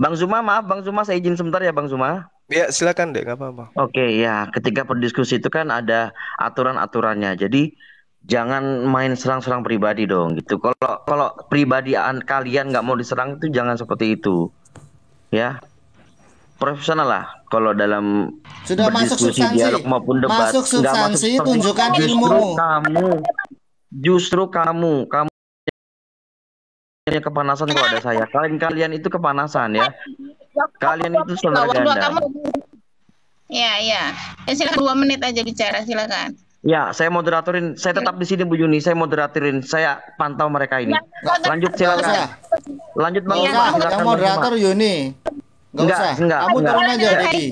Bang Zuma, maaf Bang Zuma, saya izin sebentar ya Bang Zuma. Ya, silakan deh, nggak apa-apa. Oke, okay, ya, ketika berdiskusi itu kan ada aturan-aturannya. Jadi jangan main serang-serang pribadi dong gitu. Kalau kalau pribadi kalian nggak mau diserang itu jangan seperti itu, ya. Profesional lah kalau dalam sudah masuk substansi dialog maupun debat. Masuk substansi, masuk substansi tunjukkan justru ilmu. Kamu, justru kamu, kamu Yang kepanasan kalau ada saya. Kalian kalian itu kepanasan ya. Kalian itu sudah ganda. Ya, ya. Ya silakan dua menit aja bicara, silakan. Ya, saya moderatorin. Saya tetap di sini Bu Yuni. Saya moderatorin. Saya pantau mereka ini. lanjut silakan. Lanjut Bang Umar. Silakan. moderator Yuni. enggak, usah. Enggak, Kamu enggak. turun aja Dedi.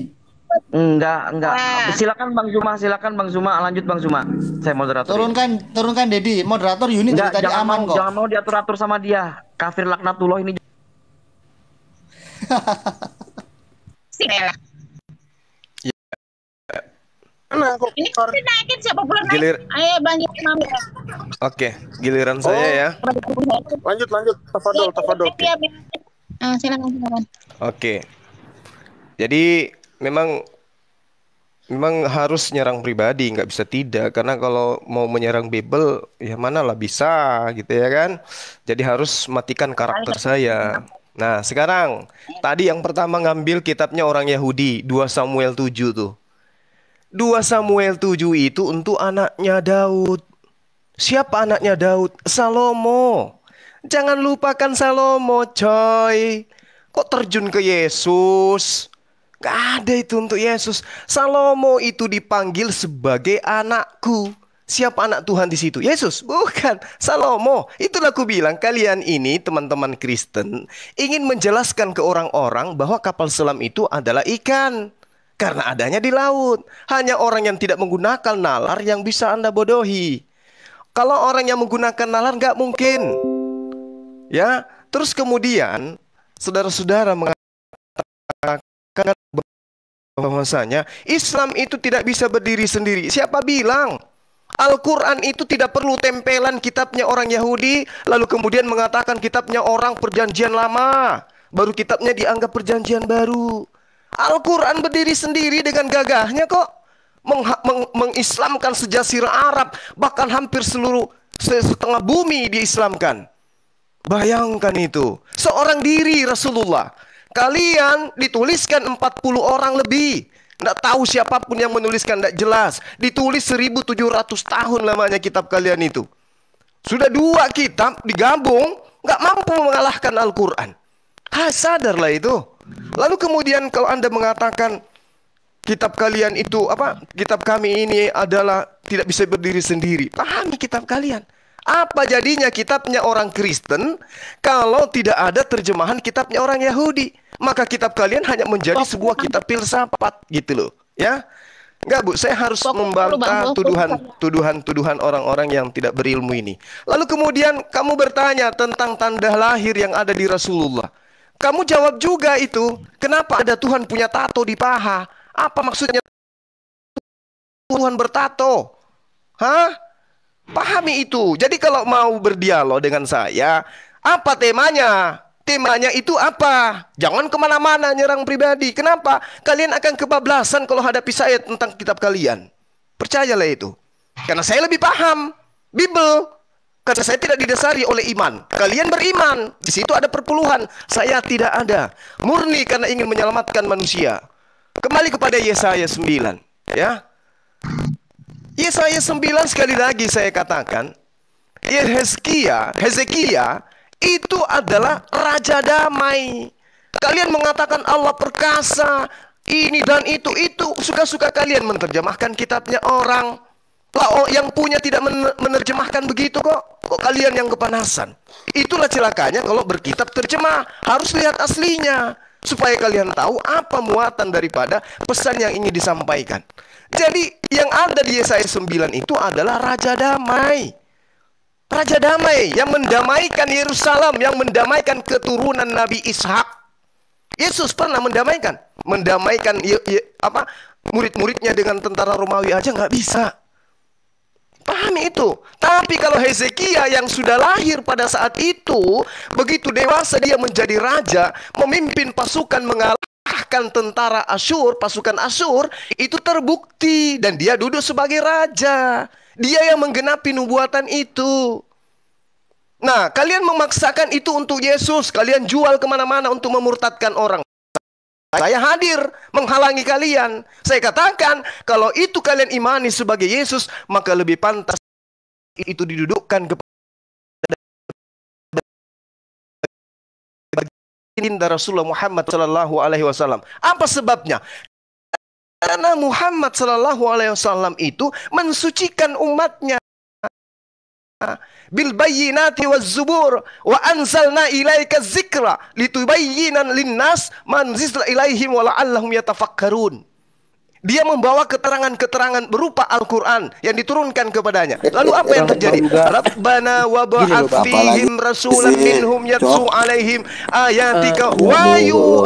Enggak, enggak. Nah. Silakan Bang Zuma, silakan Bang Zuma. Lanjut Bang Zuma. Saya moderator. Turunkan, turunkan Dedi. Moderator Yuni enggak, tadi jangan aman mau, kok. Jangan mau diatur-atur sama dia. Kafir laknatullah ini. Sinelah. Mana kok? Ini naikin siapa pula Ayo mami. Oke, giliran saya oh. ya. Lanjut lanjut, tafadol, iya, tafadol. Iya, iya, ah, Oke. Jadi memang memang harus nyerang pribadi, nggak bisa tidak. Karena kalau mau menyerang Bebel, ya mana lah bisa gitu ya kan. Jadi harus matikan karakter saya. Nah sekarang, tadi yang pertama ngambil kitabnya orang Yahudi, 2 Samuel 7 tuh. 2 Samuel 7 itu untuk anaknya Daud. Siapa anaknya Daud? Salomo. Jangan lupakan Salomo, coy. Kok terjun ke Yesus? Gak ada itu untuk Yesus. Salomo itu dipanggil sebagai anakku. Siapa anak Tuhan di situ? Yesus, bukan Salomo. Itulah aku bilang kalian ini teman-teman Kristen ingin menjelaskan ke orang-orang bahwa kapal selam itu adalah ikan karena adanya di laut. Hanya orang yang tidak menggunakan nalar yang bisa Anda bodohi. Kalau orang yang menggunakan nalar nggak mungkin. Ya, terus kemudian saudara-saudara mengatakan bahwasanya Islam itu tidak bisa berdiri sendiri. Siapa bilang? Al-Quran itu tidak perlu tempelan kitabnya orang Yahudi, lalu kemudian mengatakan kitabnya orang perjanjian lama. Baru kitabnya dianggap perjanjian baru. Al-Quran berdiri sendiri dengan gagahnya kok. Meng meng mengislamkan sejasira Arab. Bahkan hampir seluruh setengah bumi diislamkan. Bayangkan itu. Seorang diri Rasulullah. Kalian dituliskan 40 orang lebih. Tidak tahu siapapun yang menuliskan, tidak jelas. Ditulis 1700 tahun lamanya kitab kalian itu. Sudah dua kitab digabung, nggak mampu mengalahkan Al-Quran. sadarlah itu. Lalu kemudian kalau Anda mengatakan kitab kalian itu apa? Kitab kami ini adalah tidak bisa berdiri sendiri. Pahami kitab kalian. Apa jadinya kitabnya orang Kristen kalau tidak ada terjemahan kitabnya orang Yahudi? Maka kitab kalian hanya menjadi sebuah kitab filsafat gitu loh, ya. Enggak, Bu, saya harus membantah tuduhan-tuduhan orang-orang yang tidak berilmu ini. Lalu kemudian kamu bertanya tentang tanda lahir yang ada di Rasulullah. Kamu jawab juga itu. Kenapa ada Tuhan punya tato di paha? Apa maksudnya Tuhan bertato? Hah? Pahami itu. Jadi kalau mau berdialog dengan saya, apa temanya? Temanya itu apa? Jangan kemana-mana nyerang pribadi. Kenapa? Kalian akan kebablasan kalau hadapi saya tentang kitab kalian. Percayalah itu. Karena saya lebih paham. Bible. Karena saya tidak didasari oleh iman. Kalian beriman. Di situ ada perpuluhan. Saya tidak ada. Murni karena ingin menyelamatkan manusia. Kembali kepada Yesaya 9. Ya. Yesaya 9 sekali lagi saya katakan. Hezkia, Hezekia itu adalah Raja Damai. Kalian mengatakan Allah perkasa, ini dan itu, itu suka-suka kalian menerjemahkan kitabnya orang. Lah oh, yang punya tidak menerjemahkan begitu kok. Kok kalian yang kepanasan? Itulah celakanya kalau berkitab terjemah. Harus lihat aslinya. Supaya kalian tahu apa muatan daripada pesan yang ingin disampaikan. Jadi yang ada di Yesaya 9 itu adalah Raja Damai. Raja Damai yang mendamaikan Yerusalem, yang mendamaikan keturunan Nabi Ishak. Yesus pernah mendamaikan, mendamaikan apa murid-muridnya dengan tentara Romawi aja nggak bisa. Pahami itu. Tapi kalau Hezekia yang sudah lahir pada saat itu, begitu dewasa dia menjadi raja, memimpin pasukan mengalahkan tentara Asyur, pasukan Asyur, itu terbukti dan dia duduk sebagai raja. Dia yang menggenapi nubuatan itu. Nah, kalian memaksakan itu untuk Yesus. Kalian jual kemana-mana untuk memurtadkan orang. Saya hadir menghalangi kalian. Saya katakan, kalau itu kalian imani sebagai Yesus, maka lebih pantas itu didudukkan kepada baginda Rasulullah Muhammad Shallallahu Alaihi Wasallam. Apa sebabnya? Karena Muhammad Shallallahu Alaihi Wasallam itu mensucikan umatnya bil bayyinati zubur wa anzalna ilaika zikra litubayyana linnas manzisla ilaihim wa la'allahum yatafakkarun dia membawa keterangan-keterangan berupa Al-Quran yang diturunkan kepadanya. Lalu apa yang terjadi? Rabbana wa ba'athihim rasulan yatsu alaihim ayatika wa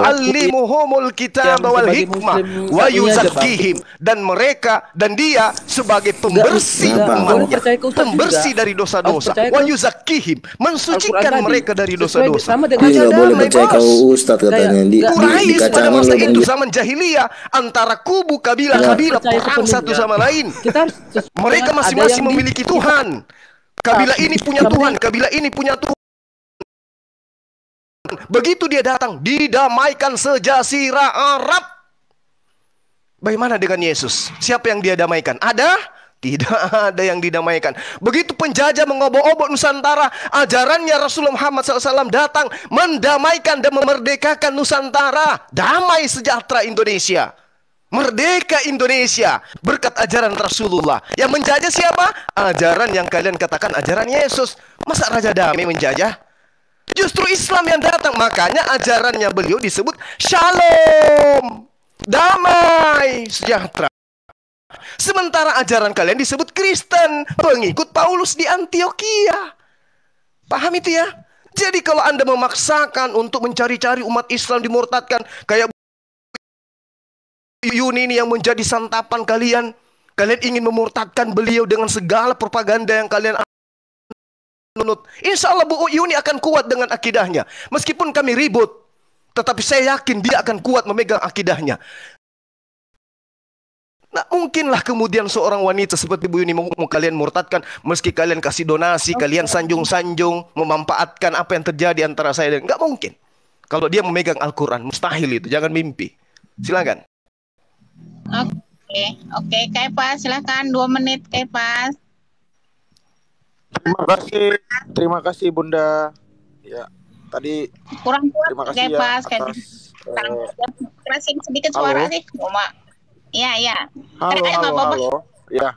alimuhumul kita bawal hikmah wa iya, yuzakkihim dan mereka dan dia sebagai pembersih umatnya, pembersih dari dosa-dosa. Wa yuzakkihim mensucikan mereka dari dosa-dosa. Iya, tidak boleh percaya kau Ustaz katanya di, di, di kacangan itu gitu. zaman jahiliyah antara kubu kabila iya, kabila perang satu sama lain. Kita mereka masing-masing memiliki di... Tuhan. Kabila ini punya Tuhan, kabila ini punya Tuhan. Begitu dia datang, didamaikan sejasira Arab. Bagaimana dengan Yesus? Siapa yang dia damaikan? Ada? Tidak ada yang didamaikan. Begitu penjajah mengobok-obok Nusantara, ajarannya Rasulullah Muhammad SAW datang mendamaikan dan memerdekakan Nusantara. Damai sejahtera Indonesia. Merdeka Indonesia berkat ajaran Rasulullah. Yang menjajah siapa? Ajaran yang kalian katakan ajaran Yesus. Masa Raja damai menjajah? Justru Islam yang datang. Makanya ajarannya beliau disebut Shalom. Damai, sejahtera. Sementara ajaran kalian disebut Kristen, pengikut Paulus di Antioquia. Paham itu ya? Jadi kalau Anda memaksakan untuk mencari-cari umat Islam dimurtadkan kayak Yuni ini yang menjadi santapan kalian. Kalian ingin memurtadkan beliau dengan segala propaganda yang kalian anut. Insya Allah Bu Yuni akan kuat dengan akidahnya. Meskipun kami ribut, tetapi saya yakin dia akan kuat memegang akidahnya. Nah, mungkinlah kemudian seorang wanita seperti Bu Yuni mau, kalian murtadkan meski kalian kasih donasi, kalian sanjung-sanjung, memanfaatkan apa yang terjadi antara saya dan nggak mungkin. Kalau dia memegang Al-Quran, mustahil itu, jangan mimpi. Silakan. Oke, oke, okay, silahkan dua menit Pak. Terima kasih, terima kasih Bunda. Ya, tadi kurang kuat terima kasih Kepa, ya, atas, eh, kurang uh, sedikit halo. suara sih, Oma. Iya, iya. Halo, halo, halo. Ya.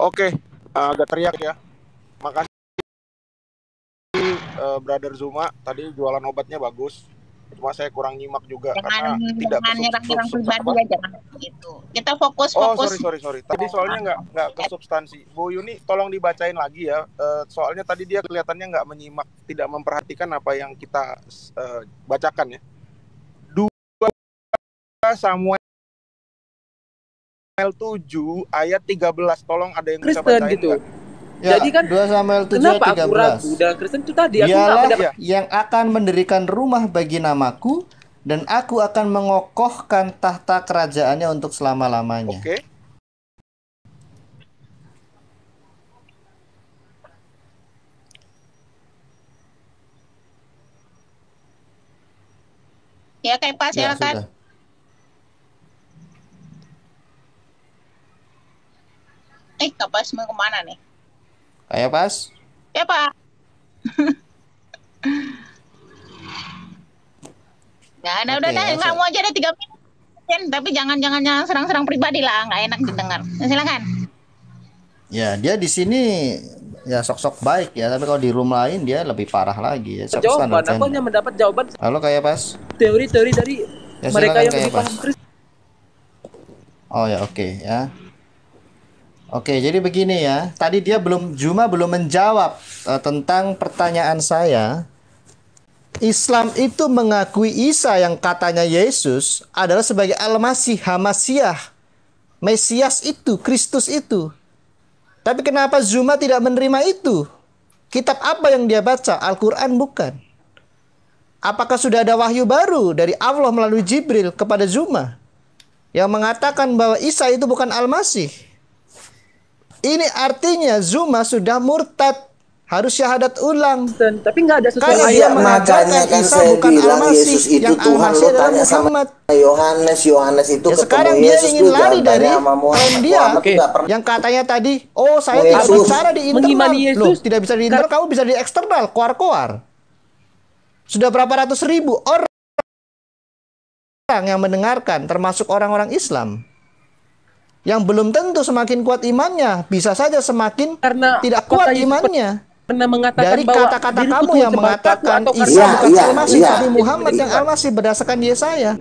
Oke, okay. uh, agak teriak ya. Makasih uh, Brother Zuma, tadi jualan obatnya bagus cuma saya kurang nyimak juga jangan, karena tidak jangan pribadi ya jangan gitu kita fokus oh, fokus oh sorry sorry sorry tadi soalnya nggak nggak ke substansi Bu Yuni tolong dibacain lagi ya eh, soalnya tadi dia kelihatannya nggak menyimak tidak memperhatikan apa yang kita uh, bacakan ya dua Samuel 7 ayat 13 tolong ada yang Kristen, bisa bacain gitu. Gak? Ya, Jadi kan 2 Samuel 7 kenapa 13. aku ragu dengan Kristen itu tadi aku Dialah mendapat... yang akan mendirikan rumah bagi namaku dan aku akan mengokohkan tahta kerajaannya untuk selama-lamanya. Oke. Okay. Ya, kayak pas Ya, kan? Eh, Kapas mau kemana nih? Ayo pas. Ya pak. Gak ada, ya, nah, udah deh, nah, nggak mau aja deh tiga menit. Tapi jangan jangan jangan serang-serang pribadi lah, nggak enak didengar. Ya, silakan. Ya dia di sini ya sok-sok baik ya tapi kalau di room lain dia lebih parah lagi ya Sok jawaban aku hanya mendapat jawaban halo kayak pas teori-teori dari ya, mereka yang lebih paham Kristen oh ya oke okay, ya Oke, jadi begini ya. Tadi dia belum Juma belum menjawab uh, tentang pertanyaan saya. Islam itu mengakui Isa yang katanya Yesus adalah sebagai Al-Masih, Hamasiah, Mesias itu, Kristus itu. Tapi kenapa Zuma tidak menerima itu? Kitab apa yang dia baca? Al-Quran bukan. Apakah sudah ada wahyu baru dari Allah melalui Jibril kepada Zuma yang mengatakan bahwa Isa itu bukan Al-Masih? Ini artinya Zuma sudah murtad harus syahadat ulang. Tapi nggak ada kan sesuatu Karena dia mengatakan kan Isa bukan Al-Masih, yang Tuhan masih tanya sama Yohanes, Yohanes itu ya, sekarang dia Yesus ingin lari dari kaum dia okay. yang katanya tadi, oh saya tidak bicara di internal, Yesus. Loh, tidak bisa di internal, kamu bisa di eksternal, koar-koar. Sudah berapa ratus ribu orang yang mendengarkan, termasuk orang-orang Islam yang belum tentu semakin kuat imannya bisa saja semakin karena tidak kuat imannya pernah mengatakan dari kata-kata kamu yang mengatakan Isa bukan ya, Al-Masih ya, tapi Muhammad ya. yang al berdasarkan Yesaya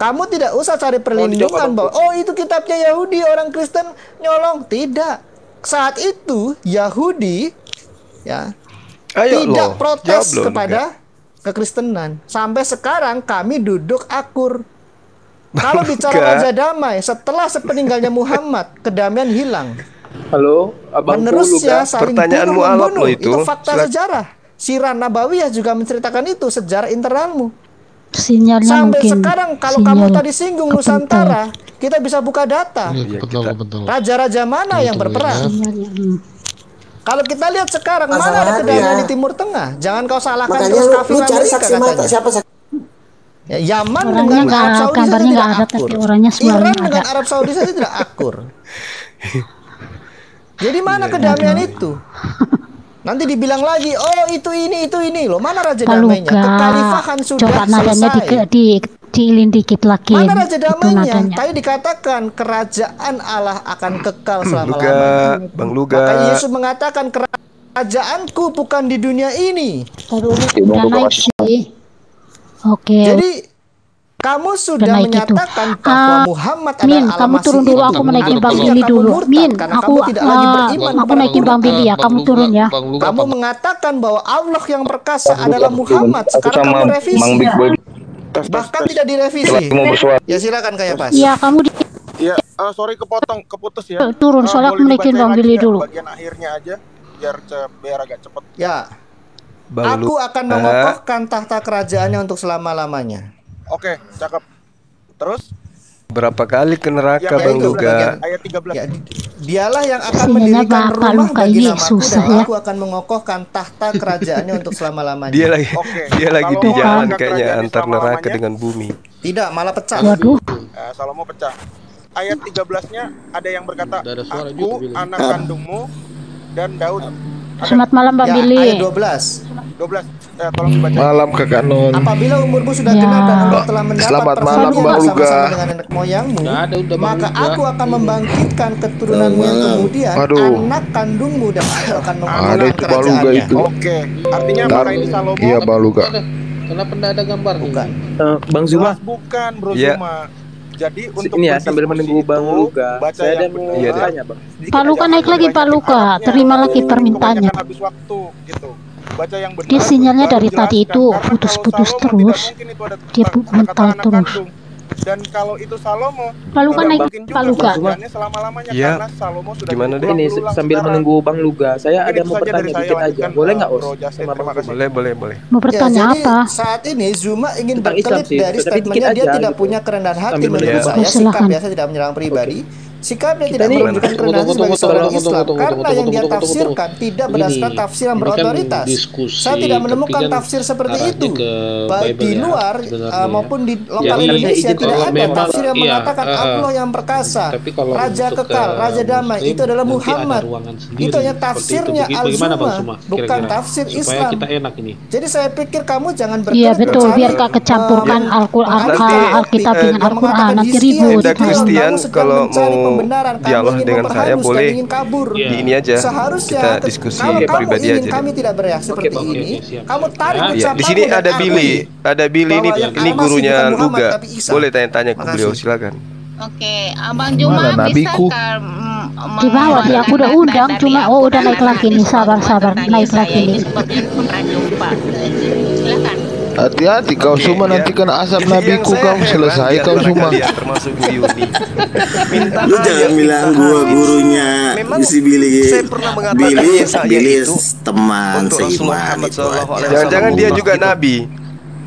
kamu tidak usah cari oh, perlindungan bahwa oh itu kitabnya Yahudi orang Kristen nyolong tidak saat itu Yahudi ya Ayo tidak loh, protes kepada kekristenan sampai sekarang kami duduk akur kalau bicara Raja Damai, setelah sepeninggalnya Muhammad, kedamaian hilang. Halo, Abang Menerusnya Pulu, saling bunuh membunuh. Itu. itu fakta Silat. sejarah. Sirah Nabawiyah juga menceritakan itu sejarah internalmu. Sinyalnya Sampai mungkin sekarang kalau sinyal kamu tadi singgung kepental. Nusantara, kita bisa buka data. Iya, iya, Raja-raja mana betul, yang berperang? Ya. Kalau kita lihat sekarang Masalah, mana ada kedamaian ya. di Timur Tengah? Jangan kau salahkan Makanya terus kafir Amerika cari saksi mata, siapa saksi Ya, Yaman orangnya dengan Arab Saudi saja tidak ada, akur. Tapi orangnya Iran ada. dengan Arab Saudi saja tidak akur. Jadi mana ya, kedamaian ya. itu? Nanti dibilang lagi, oh itu ini itu ini loh. Mana raja damainya? Kekhalifahan sudah Coba nadanya selesai. di, di kecilin dikit lagi. Mana raja damainya? Tadi dikatakan kerajaan Allah akan kekal selama Luga, lamanya. Bang Luga. Maka Yesus mengatakan kerajaanku bukan di dunia ini. Terus, Oke. Okay. Jadi kamu sudah Kenaik gitu. menyatakan itu. bahwa uh, Muhammad adalah Min, kamu turun dulu iya, aku naikin Bang Billy dulu. Iya, Min, aku tidak ah, aku naikin Bang Billy ya, kamu turun ya. Kamu mengatakan bahwa Allah yang perkasa adalah Muhammad. Sekarang kamu revisi. Bahkan tidak direvisi. Ya silakan kayak pas. Iya, kamu di Ya, eh, sorry kepotong, keputus ya. Turun, eh, soalnya aku naikin Bang Billy dulu. Bagian akhirnya aja biar biar agak cepet. Ya. Bang Aku akan mengokohkan eh? tahta kerajaannya untuk selama-lamanya. Oke, cakep. Terus? Berapa kali ke neraka ya, Bang Luga? Ayat 13. Ya, dialah yang akan Sehingga mendirikan apa, rumah Luka bagi nama susah, ya? aku akan mengokohkan tahta kerajaannya untuk selama-lamanya. Dia lagi okay. dia lagi di jalan kayaknya antar neraka dengan bumi. Tidak, malah pecah. Waduh. Eh, Salomo pecah. Ayat 13-nya ada yang berkata, ada "Aku gitu, anak kandungmu dan Daud Selamat malam Pak ya, Billy. Ayat 12. 12. Eh, tolong dibaca. Malam Kakak Nun. Apabila umurmu sudah ya. genap dan Allah ya. telah mendapat Selamat malam Bang Luga. dengan nenek moyangmu, ya, ada, udah, maka Luga. aku akan membangkitkan keturunanmu yang kemudian Aduh. anak kandungmu dan akan Ada itu Bang Luga itu. Oke. Artinya Dar ini Salomo. Iya Bang Luga. Kenapa tidak ada gambar? Bukan. Uh, Bang Zuma. Bukan Bro ya. Zuma. Jadi untuk ini ya sambil menunggu Bang Luka. Baca saya ada mau iya, tanya Bang. Pak Luka naik lagi Pak Luka, terima lagi permintaannya. Habis waktu gitu. Baca yang benar. Dia sinyalnya dari tadi itu putus-putus terus. Dia mental terus dan kalau itu Salomo lalu kan naik Paluka Luka selama lamanya ya. karena Salomo sudah gimana deh ini sambil menunggu Bang Luga saya ada mau bertanya dikit aja boleh nggak Os boleh boleh boleh mau ya, bertanya apa saat ini Zuma ingin berkelit dari statementnya dia tidak gitu. punya kerendahan hati menurut saya oh, sikap biasa tidak menyerang pribadi sikapnya tidak ini, menunjukkan kerendahan sebagai seorang Islam karena yang dia tafsirkan tidak berdasarkan tafsir yang berotoritas. Saya tidak menemukan tafsir seperti itu baik di luar uh, maupun di lokal Indonesia tidak ada tafsir yang mengatakan Allah yang perkasa, Raja kekal, Raja damai itu adalah Muhammad. Itu hanya tafsirnya Al-Zuma, bukan tafsir Islam. Jadi saya pikir kamu jangan berkecil. Iya betul, biar gak uh, kecampurkan Al-Qur'an Alkitab dengan Al-Qur'an nanti ribut. Kristian kalau mau pembenaran. Kami dialog ingin dengan saya boleh ingin kabur. Yeah. Di ini aja. Seharusnya kita diskusi kalau kamu pribadi ingin aja. Kami tidak bereaksi seperti okay, ini. Okay, Kamu tarik ya. Di sini ada Billy, ada Billy ini ini gurunya Luga. Boleh tanya-tanya ke beliau silakan. Oke, Abang Juma bisa di bawah dia aku udah undang cuma oh udah naik lagi nih sabar sabar naik lagi nih Hati-hati kau okay, semua ya. nanti kena asap Jadi nabiku kau selesai iya, kau semua. Termasuk Minta Lu jangan bilang gua gurunya. si Billy. Saya pernah mengatakan Billy, Billy teman seiman. Jangan-jangan dia juga nabi.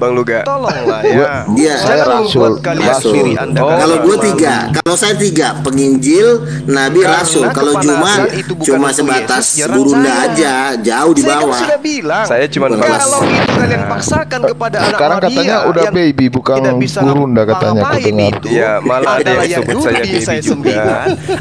Bang Luga. Tolonglah ya. Iya. Saya rasul. Oh. kalau gua tiga, kalau saya tiga, penginjil, nabi, Karena rasul. Kalau cuma cuma sebatas burunda ya, aja, jauh di bawah. Saya kan sudah bilang. Saya cuma kalau itu kalian nah. paksakan eh, kepada anak Sekarang katanya udah baby bukan burunda katanya aku dengar. Iya, malah ada yang sebut saya baby juga.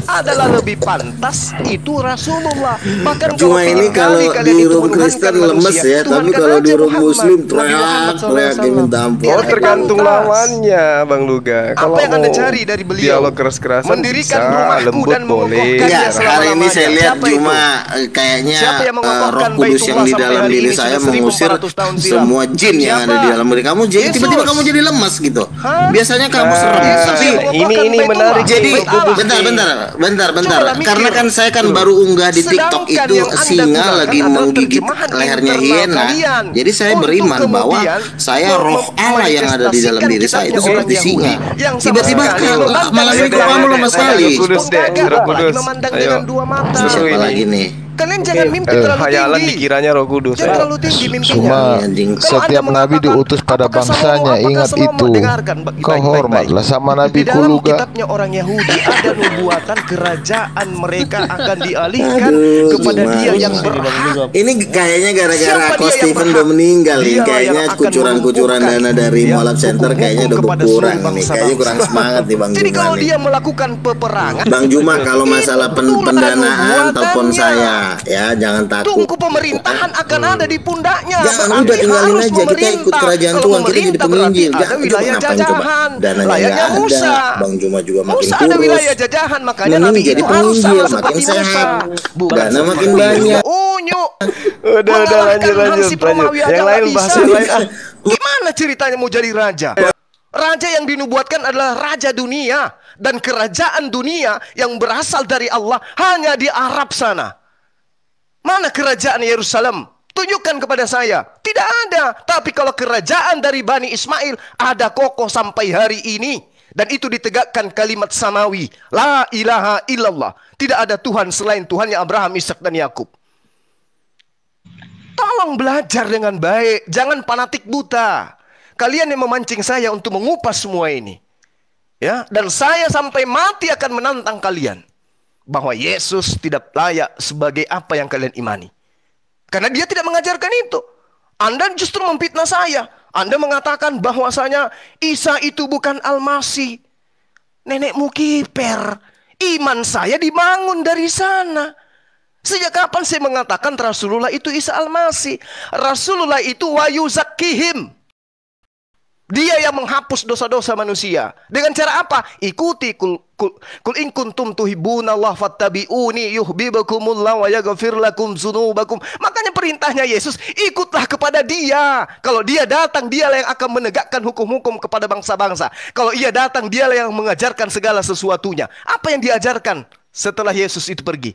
Adalah lebih pantas itu Rasulullah. Bahkan cuma ini kalau di rumah Kristen lemes ya, tapi kalau di rumah Muslim teriak, teriak dia minta ampun. Oh tergantung lawannya Bang Luga. Kalau Apa yang anda cari dari beliau? Dialog keras-kerasan Mendirikan bisa, rumahku lembut dan boleh. Ya, hari ini saya lihat cuma eh, kayaknya uh, roh kudus yang di dalam diri saya mengusir semua jin yang ada di dalam diri kamu. Jadi tiba-tiba kamu jadi lemas gitu. Biasanya kamu nah, serem. Tapi ini ini menarik. Jadi bentar bentar bentar bentar. Karena kan saya kan baru unggah di TikTok itu singa lagi menggigit lehernya hiena. Jadi saya beriman bahwa saya saya roh Allah yang ada di dalam diri saya itu seperti singa. Tiba-tiba malah malam ini kamu lemah sekali. sudah sudah sudah sudah sudah sudah nih? Kalian jangan mimpi eh, terlalu hayalan tinggi. dikiranya Roh Kudus. Jangan eh. terlalu tinggi mimpinya. Cuma setiap nabi diutus pada bangsanya, ingat itu. Kau hormatlah sama nabi Di dalam kitabnya orang Yahudi ada nubuatan kerajaan mereka akan dialihkan Aduh, kepada dia yang berhak. Ini kayaknya gara-gara aku Stephen udah meninggal nih. Kayaknya kucuran-kucuran dana dari Molab Center kayaknya udah berkurang nih. Kayaknya kurang semangat nih Bang Jadi kalau dia melakukan peperangan Bang Juma kalau masalah pendanaan telepon saya ya, jangan takut. Tungku pemerintahan akan hmm. ada di pundaknya. Jangan berarti udah tinggalin aja kita ikut kerajaan Kalau Tuhan kita jadi penginjil. Jangan wilayah coba, jajahan. Coba? Dananya enggak ada. Musa. Bang Juma juga makin Musa kurus. ada wilayah jajahan makanya Nabi jadi penginjil makin sehat. Dana makin banyak. Unyu. Udah udah lanjut lanjut Yang lain bahas lain Gimana ceritanya mau jadi raja? Raja yang dinubuatkan adalah raja dunia dan kerajaan dunia yang berasal dari Allah hanya di Arab sana. Mana kerajaan Yerusalem? Tunjukkan kepada saya. Tidak ada. Tapi kalau kerajaan dari Bani Ismail ada kokoh sampai hari ini. Dan itu ditegakkan kalimat samawi. La ilaha illallah. Tidak ada Tuhan selain Tuhan yang Abraham, Ishak dan Yakub. Tolong belajar dengan baik. Jangan panatik buta. Kalian yang memancing saya untuk mengupas semua ini. Ya, dan saya sampai mati akan menantang kalian bahwa Yesus tidak layak sebagai apa yang kalian imani. Karena dia tidak mengajarkan itu. Anda justru memfitnah saya. Anda mengatakan bahwasanya Isa itu bukan Almasi. Nenekmu kiper. Iman saya dibangun dari sana. Sejak kapan saya mengatakan Rasulullah itu Isa Al-Masih? Rasulullah itu wayu zakihim. Dia yang menghapus dosa-dosa manusia. Dengan cara apa? Ikuti kul kul, kul in kuntum tuhibbunallaha fattabi'uni yuhibbukumullahu wa yaghfir lakum dzunubakum. Makanya perintahnya Yesus, ikutlah kepada Dia. Kalau Dia datang, Dialah yang akan menegakkan hukum-hukum kepada bangsa-bangsa. Kalau Ia datang, Dialah yang mengajarkan segala sesuatunya. Apa yang diajarkan setelah Yesus itu pergi?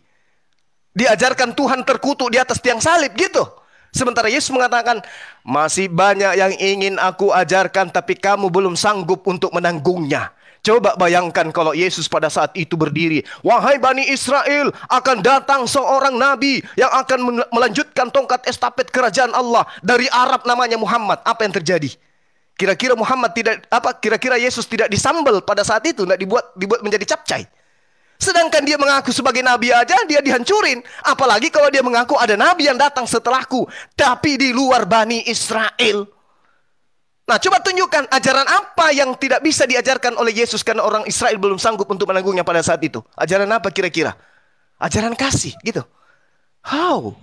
Diajarkan Tuhan terkutuk di atas tiang salib gitu. Sementara Yesus mengatakan, masih banyak yang ingin aku ajarkan tapi kamu belum sanggup untuk menanggungnya. Coba bayangkan kalau Yesus pada saat itu berdiri, "Wahai Bani Israel, akan datang seorang nabi yang akan melanjutkan tongkat estafet kerajaan Allah dari Arab namanya Muhammad." Apa yang terjadi? Kira-kira Muhammad tidak apa kira-kira Yesus tidak disambel pada saat itu, tidak dibuat dibuat menjadi capcai? Sedangkan dia mengaku sebagai nabi aja, dia dihancurin. Apalagi kalau dia mengaku ada nabi yang datang setelahku, tapi di luar Bani Israel. Nah, coba tunjukkan ajaran apa yang tidak bisa diajarkan oleh Yesus karena orang Israel belum sanggup untuk menanggungnya pada saat itu. Ajaran apa kira-kira? Ajaran kasih, gitu. How?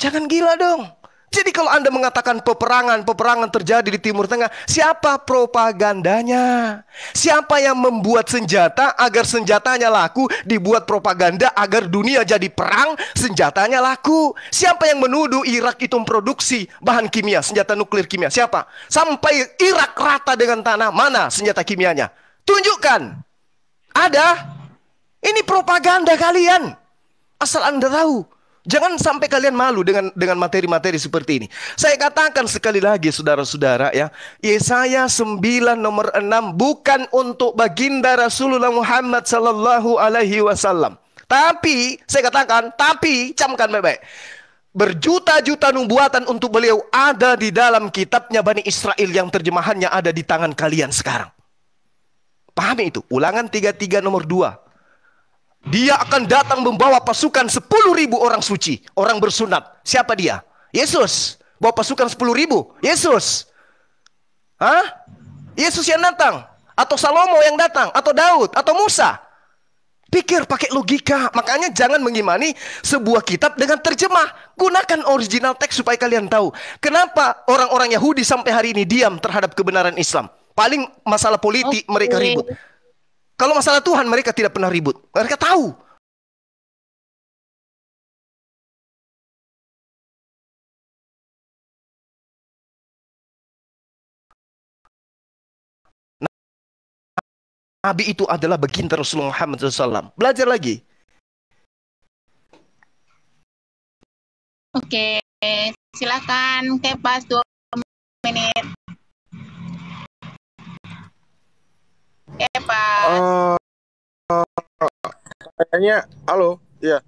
Jangan gila dong. Jadi kalau Anda mengatakan peperangan-peperangan terjadi di Timur Tengah, siapa propagandanya? Siapa yang membuat senjata agar senjatanya laku, dibuat propaganda agar dunia jadi perang, senjatanya laku? Siapa yang menuduh Irak itu memproduksi bahan kimia, senjata nuklir kimia? Siapa? Sampai Irak rata dengan tanah, mana senjata kimianya? Tunjukkan. Ada? Ini propaganda kalian. Asal Anda tahu, Jangan sampai kalian malu dengan dengan materi-materi seperti ini. Saya katakan sekali lagi saudara-saudara ya, Yesaya 9 nomor 6 bukan untuk baginda Rasulullah Muhammad sallallahu alaihi wasallam. Tapi saya katakan, tapi camkan baik-baik. Berjuta-juta nubuatan untuk beliau ada di dalam kitabnya Bani Israel yang terjemahannya ada di tangan kalian sekarang. Pahami itu. Ulangan 33 nomor 2. Dia akan datang membawa pasukan 10 ribu orang suci, orang bersunat. Siapa dia? Yesus. Bawa pasukan 10 ribu. Yesus. Hah? Yesus yang datang. Atau Salomo yang datang. Atau Daud. Atau Musa. Pikir pakai logika. Makanya jangan mengimani sebuah kitab dengan terjemah. Gunakan original teks supaya kalian tahu. Kenapa orang-orang Yahudi sampai hari ini diam terhadap kebenaran Islam. Paling masalah politik okay. mereka ribut. Kalau masalah Tuhan mereka tidak pernah ribut. Mereka tahu. Nabi itu adalah baginda Rasulullah Muhammad SAW. Belajar lagi. Oke, silakan kepas dua menit. Eh pak, uh, kayaknya, halo, iya.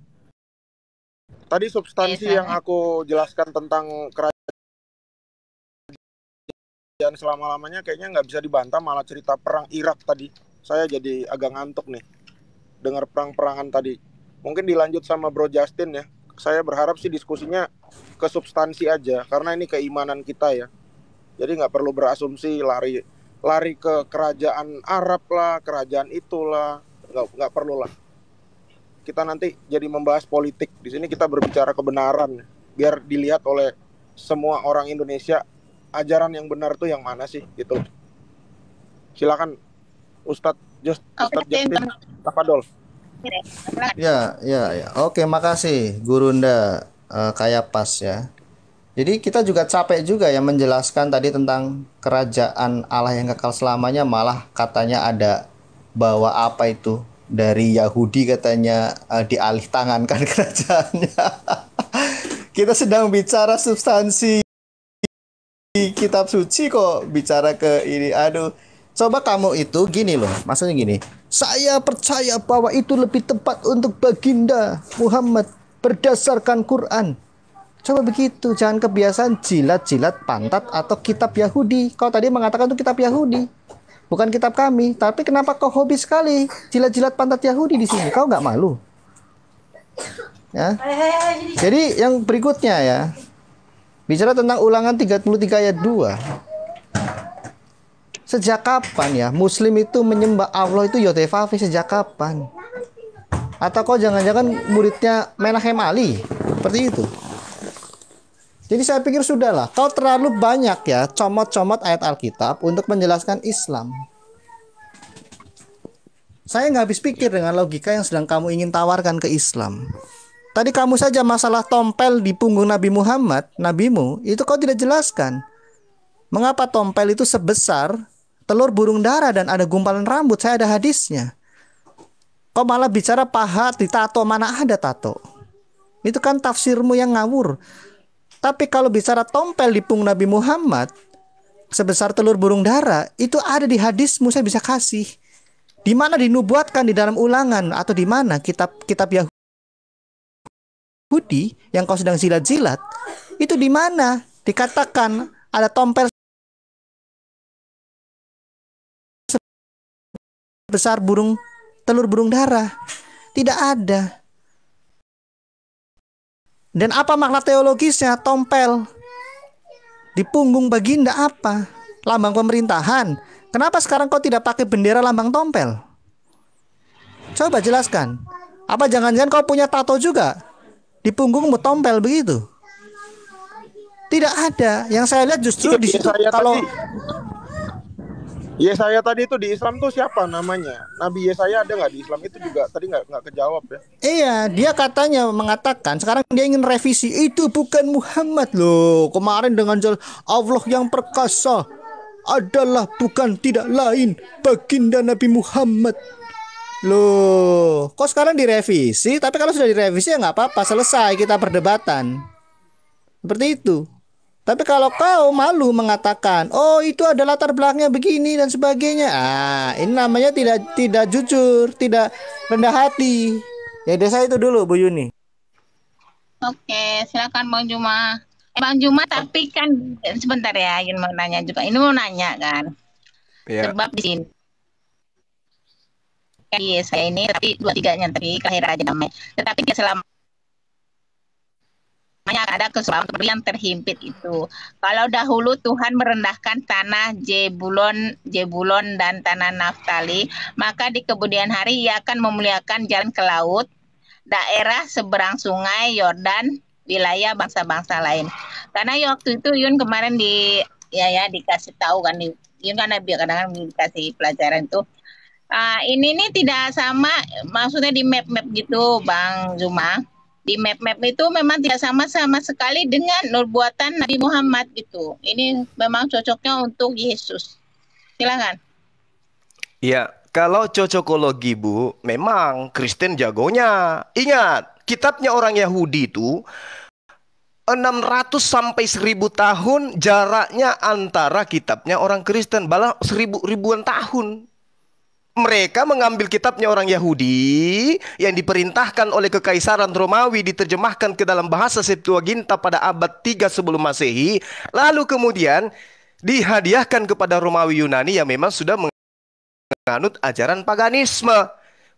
Tadi substansi iya, yang aku jelaskan tentang kerajaan selama-lamanya kayaknya nggak bisa dibantah malah cerita perang Irak tadi. Saya jadi agak ngantuk nih dengar perang-perangan tadi. Mungkin dilanjut sama Bro Justin ya. Saya berharap sih diskusinya ke substansi aja karena ini keimanan kita ya. Jadi nggak perlu berasumsi lari lari ke kerajaan Arab lah, kerajaan itulah, nggak nggak perlu lah. Kita nanti jadi membahas politik. Di sini kita berbicara kebenaran, biar dilihat oleh semua orang Indonesia ajaran yang benar tuh yang mana sih gitu. Silakan Ustadz Just Ustadz Justin Tafadol. Ya, ya, ya. Oke, makasih Gurunda uh, eh, kayak pas ya. Jadi kita juga capek juga ya menjelaskan tadi tentang kerajaan Allah yang kekal selamanya malah katanya ada bawa apa itu dari Yahudi katanya uh, dialih tangankan kerajaannya. kita sedang bicara substansi di kitab suci kok bicara ke ini aduh coba kamu itu gini loh maksudnya gini saya percaya bahwa itu lebih tepat untuk baginda Muhammad berdasarkan Quran Coba begitu, jangan kebiasaan jilat-jilat pantat atau kitab Yahudi. Kau tadi mengatakan itu kitab Yahudi, bukan kitab kami. Tapi kenapa kau hobi sekali jilat-jilat pantat Yahudi di sini? Kau nggak malu? Ya. Jadi yang berikutnya ya, bicara tentang ulangan 33 ayat 2. Sejak kapan ya Muslim itu menyembah Allah itu Yotefafi sejak kapan? Atau kau jangan-jangan muridnya Menahem Ali seperti itu? Jadi saya pikir sudahlah, kau terlalu banyak ya comot-comot ayat Alkitab untuk menjelaskan Islam. Saya nggak habis pikir dengan logika yang sedang kamu ingin tawarkan ke Islam. Tadi kamu saja masalah tompel di punggung Nabi Muhammad, nabimu, itu kau tidak jelaskan. Mengapa tompel itu sebesar telur burung darah dan ada gumpalan rambut? Saya ada hadisnya. Kau malah bicara paha, tato mana ada tato? Itu kan tafsirmu yang ngawur. Tapi kalau bicara tompel di punggung Nabi Muhammad sebesar telur burung dara itu ada di hadis Musa bisa kasih. Di mana dinubuatkan di dalam ulangan atau di mana kitab kitab Yahudi yang kau sedang zilat-zilat itu di mana dikatakan ada tompel besar burung telur burung darah. Tidak ada. Dan apa makna teologisnya? Tompel di punggung baginda apa? Lambang pemerintahan. Kenapa sekarang kau tidak pakai bendera lambang tompel? Coba jelaskan. Apa jangan-jangan kau punya tato juga? Di punggungmu tompel begitu? Tidak ada. Yang saya lihat justru di situ ya, kalau Yesaya tadi itu di Islam tuh siapa namanya? Nabi Yesaya ada nggak di Islam itu juga tadi nggak nggak kejawab ya? Iya, dia katanya mengatakan sekarang dia ingin revisi itu bukan Muhammad loh. Kemarin dengan jual Allah yang perkasa adalah bukan tidak lain baginda Nabi Muhammad. Loh, kok sekarang direvisi? Tapi kalau sudah direvisi ya nggak apa-apa, selesai kita perdebatan. Seperti itu. Tapi kalau kau malu mengatakan, "Oh, itu ada latar belakangnya begini dan sebagainya." Ah, ini namanya tidak tidak jujur, tidak rendah hati. Ya, desa itu dulu Bu Yuni. Oke, silakan Bang Juma. Eh, Bang Juma tapi kan sebentar ya, ingin mau nanya juga. Ini mau nanya kan. Ya. Sebab di sini Iya, saya ini tapi dua tiga tapi akhir aja namanya. Tetapi dia selama Makanya ada kesusahan yang terhimpit itu. Kalau dahulu Tuhan merendahkan tanah Jebulon, Jebulon dan tanah Naftali, maka di kemudian hari ia akan memuliakan jalan ke laut, daerah seberang sungai Yordan, wilayah bangsa-bangsa lain. Karena waktu itu Yun kemarin di ya ya dikasih tahu kan Yun kan kadang-kadang dikasih pelajaran itu Uh, ah, ini nih tidak sama maksudnya di map-map gitu Bang Zuma di map-map itu memang tidak sama sama sekali dengan nur buatan Nabi Muhammad gitu. Ini memang cocoknya untuk Yesus. Silakan. Iya, kalau cocokologi Bu, memang Kristen jagonya. Ingat, kitabnya orang Yahudi itu 600 sampai 1000 tahun jaraknya antara kitabnya orang Kristen, balas seribu ribuan tahun mereka mengambil kitabnya orang Yahudi yang diperintahkan oleh kekaisaran Romawi diterjemahkan ke dalam bahasa Septuaginta pada abad 3 sebelum Masehi, lalu kemudian dihadiahkan kepada Romawi Yunani yang memang sudah menganut ajaran paganisme.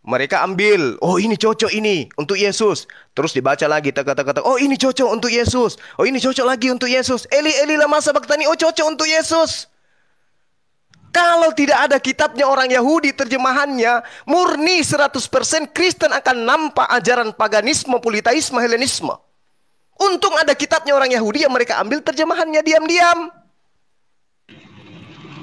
Mereka ambil, oh ini cocok ini untuk Yesus. Terus dibaca lagi kata-kata, oh ini cocok untuk Yesus. Oh ini cocok lagi untuk Yesus. Eli Eli lama sabaktani, oh cocok untuk Yesus. Kalau tidak ada kitabnya orang Yahudi terjemahannya murni 100% Kristen akan nampak ajaran paganisme, politeisme, Helenisme. Untung ada kitabnya orang Yahudi yang mereka ambil terjemahannya diam-diam.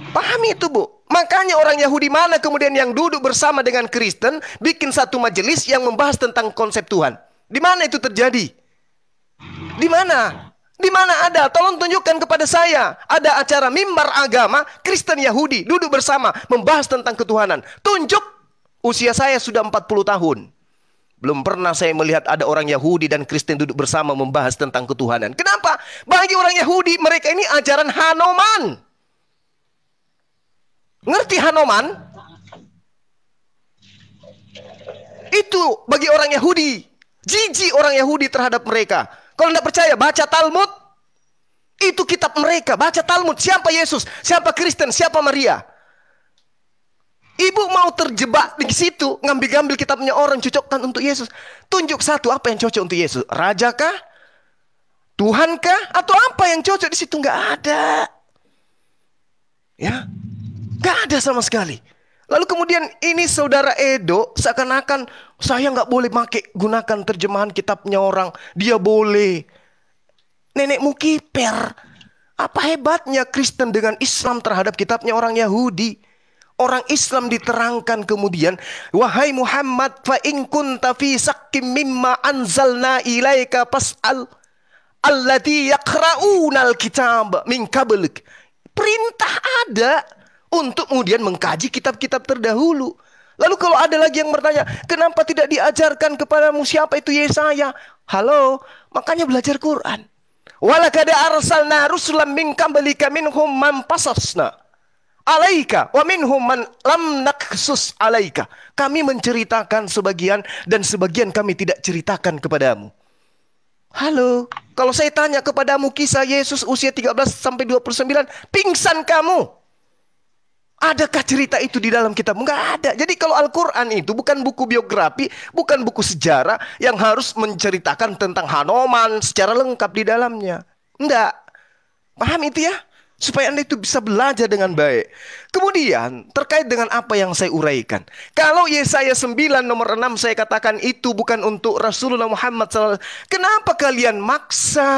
Pahami itu bu. Makanya orang Yahudi mana kemudian yang duduk bersama dengan Kristen bikin satu majelis yang membahas tentang konsep Tuhan. Di mana itu terjadi? Di mana? Di mana ada? Tolong tunjukkan kepada saya. Ada acara mimbar agama Kristen Yahudi duduk bersama membahas tentang ketuhanan. Tunjuk usia saya sudah 40 tahun. Belum pernah saya melihat ada orang Yahudi dan Kristen duduk bersama membahas tentang ketuhanan. Kenapa? Bagi orang Yahudi mereka ini ajaran Hanoman. Ngerti Hanoman? Itu bagi orang Yahudi. Jijik orang Yahudi terhadap mereka. Kalau tidak percaya, baca Talmud. Itu kitab mereka. Baca Talmud. Siapa Yesus? Siapa Kristen? Siapa Maria? Ibu mau terjebak di situ, ngambil-ngambil kitabnya orang, cocokkan untuk Yesus. Tunjuk satu apa yang cocok untuk Yesus. Raja kah? Tuhan kah? Atau apa yang cocok di situ? Nggak ada. Ya, nggak ada sama sekali. Lalu kemudian ini saudara Edo seakan-akan saya nggak boleh pakai gunakan terjemahan kitabnya orang. Dia boleh. nenek kiper. Apa hebatnya Kristen dengan Islam terhadap kitabnya orang Yahudi? Orang Islam diterangkan kemudian, wahai Muhammad, fa in kunta fi sakkim mimma anzalna ilaika pas al yaqra'una al-kitab min qablik. Perintah ada, untuk kemudian mengkaji kitab-kitab terdahulu. Lalu kalau ada lagi yang bertanya, kenapa tidak diajarkan kepadamu siapa itu Yesaya? Halo, makanya belajar Quran. Walakada arsalna rusulam minkam balika minhum man pasasna alaika wa minhum man lam naksus alaika. Kami menceritakan sebagian dan sebagian kami tidak ceritakan kepadamu. Halo, kalau saya tanya kepadamu kisah Yesus usia 13 sampai 29, pingsan kamu. Adakah cerita itu di dalam kitab? Enggak ada. Jadi kalau Al-Quran itu bukan buku biografi, bukan buku sejarah yang harus menceritakan tentang Hanoman secara lengkap di dalamnya. Enggak. Paham itu ya? Supaya Anda itu bisa belajar dengan baik. Kemudian terkait dengan apa yang saya uraikan. Kalau Yesaya 9 nomor 6 saya katakan itu bukan untuk Rasulullah Muhammad SAW. Kenapa kalian maksa?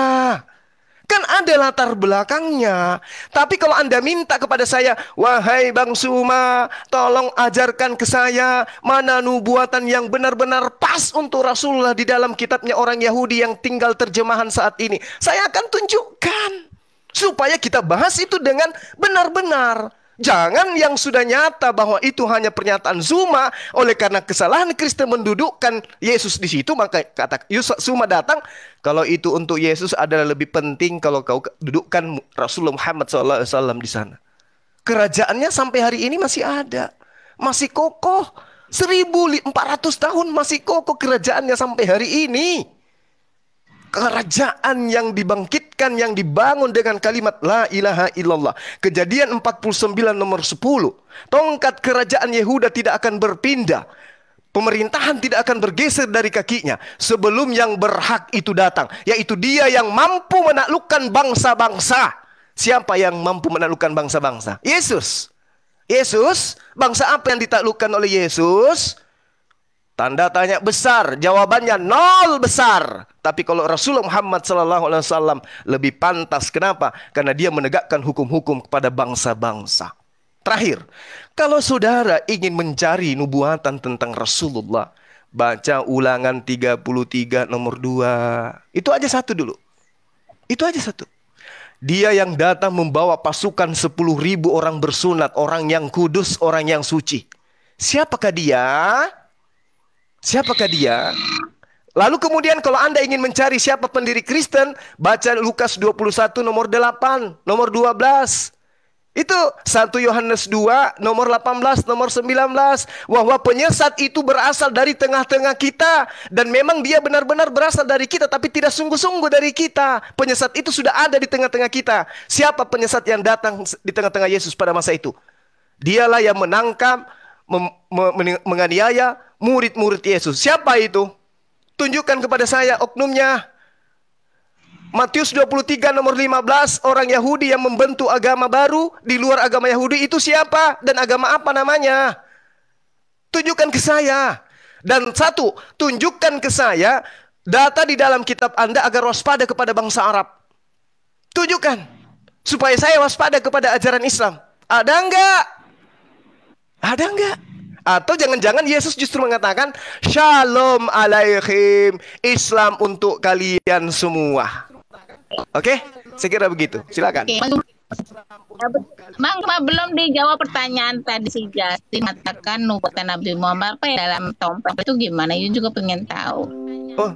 Kan ada latar belakangnya. Tapi kalau Anda minta kepada saya, wahai Bang Suma, tolong ajarkan ke saya mana nubuatan yang benar-benar pas untuk Rasulullah di dalam kitabnya orang Yahudi yang tinggal terjemahan saat ini. Saya akan tunjukkan supaya kita bahas itu dengan benar-benar. Jangan yang sudah nyata bahwa itu hanya pernyataan Zuma oleh karena kesalahan Kristen mendudukkan Yesus di situ maka kata Yusuf Zuma datang kalau itu untuk Yesus adalah lebih penting kalau kau dudukkan Rasulullah Muhammad SAW di sana. Kerajaannya sampai hari ini masih ada, masih kokoh. 1400 tahun masih kokoh kerajaannya sampai hari ini. Kerajaan yang dibangkit kebaikan yang dibangun dengan kalimat la ilaha illallah. Kejadian 49 nomor 10. Tongkat kerajaan Yehuda tidak akan berpindah. Pemerintahan tidak akan bergeser dari kakinya sebelum yang berhak itu datang, yaitu dia yang mampu menaklukkan bangsa-bangsa. Siapa yang mampu menaklukkan bangsa-bangsa? Yesus. Yesus, bangsa apa yang ditaklukkan oleh Yesus? Tanda tanya besar, jawabannya nol besar. Tapi kalau Rasulullah Muhammad Sallallahu Alaihi Wasallam lebih pantas, kenapa? Karena dia menegakkan hukum-hukum kepada bangsa-bangsa. Terakhir, kalau saudara ingin mencari nubuatan tentang Rasulullah, baca ulangan 33 nomor 2. Itu aja satu dulu. Itu aja satu. Dia yang datang membawa pasukan sepuluh ribu orang bersunat, orang yang kudus, orang yang suci. Siapakah dia? Siapakah dia? Lalu kemudian kalau Anda ingin mencari siapa pendiri Kristen, baca Lukas 21 nomor 8, nomor 12. Itu 1 Yohanes 2 nomor 18, nomor 19 bahwa penyesat itu berasal dari tengah-tengah kita dan memang dia benar-benar berasal dari kita tapi tidak sungguh-sungguh dari kita. Penyesat itu sudah ada di tengah-tengah kita. Siapa penyesat yang datang di tengah-tengah Yesus pada masa itu? Dialah yang menangkap, menganiaya, murid-murid Yesus. Siapa itu? Tunjukkan kepada saya oknumnya. Matius 23 nomor 15 orang Yahudi yang membentuk agama baru di luar agama Yahudi itu siapa dan agama apa namanya? Tunjukkan ke saya. Dan satu, tunjukkan ke saya data di dalam kitab Anda agar waspada kepada bangsa Arab. Tunjukkan supaya saya waspada kepada ajaran Islam. Ada enggak? Ada enggak? Atau jangan-jangan Yesus justru mengatakan Shalom alaikum Islam untuk kalian semua. Oke, okay? saya kira begitu. Silakan. Okay. Bang, ma, belum dijawab pertanyaan tadi sih Justin mengatakan nubuatan Nabi Muhammad apa ya, dalam tompel itu gimana? Yun juga pengen tahu. Oh,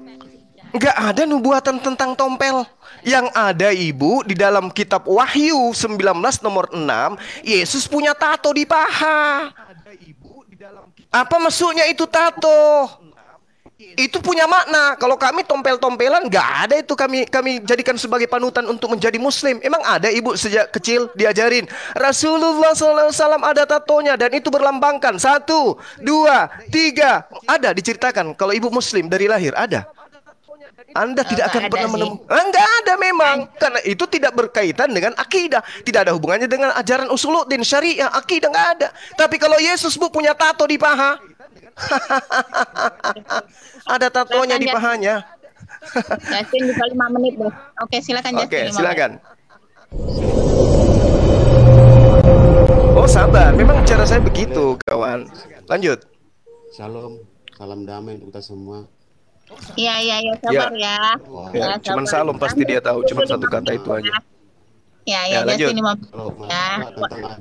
nggak ada nubuatan tentang tompel. Yang ada ibu di dalam kitab Wahyu 19 nomor 6, Yesus punya tato di paha. Apa maksudnya itu tato? Itu punya makna. Kalau kami tompel-tompelan nggak ada itu kami kami jadikan sebagai panutan untuk menjadi muslim. Emang ada ibu sejak kecil diajarin Rasulullah SAW ada tatonya dan itu berlambangkan satu, dua, tiga ada diceritakan kalau ibu muslim dari lahir ada. Anda oh, tidak akan pernah menemukan. Enggak eh, ada memang Ay. karena itu tidak berkaitan dengan akidah, tidak ada hubungannya dengan ajaran usuluddin syariah, akidah enggak ada. Tapi kalau Yesus Bu punya tato di paha. ada tatonya di pahanya. Oke, silakan Oke, silakan. Oh, sabar. Memang cara saya begitu, kawan. Lanjut. Shalom. Salam damai untuk kita semua. Iya iya iya sabar iya. ya. ya. ya cuman salam pasti dia tahu, cuma satu kata itu aja. Iya, iya, ya ya, ya lanjut. Sini mau...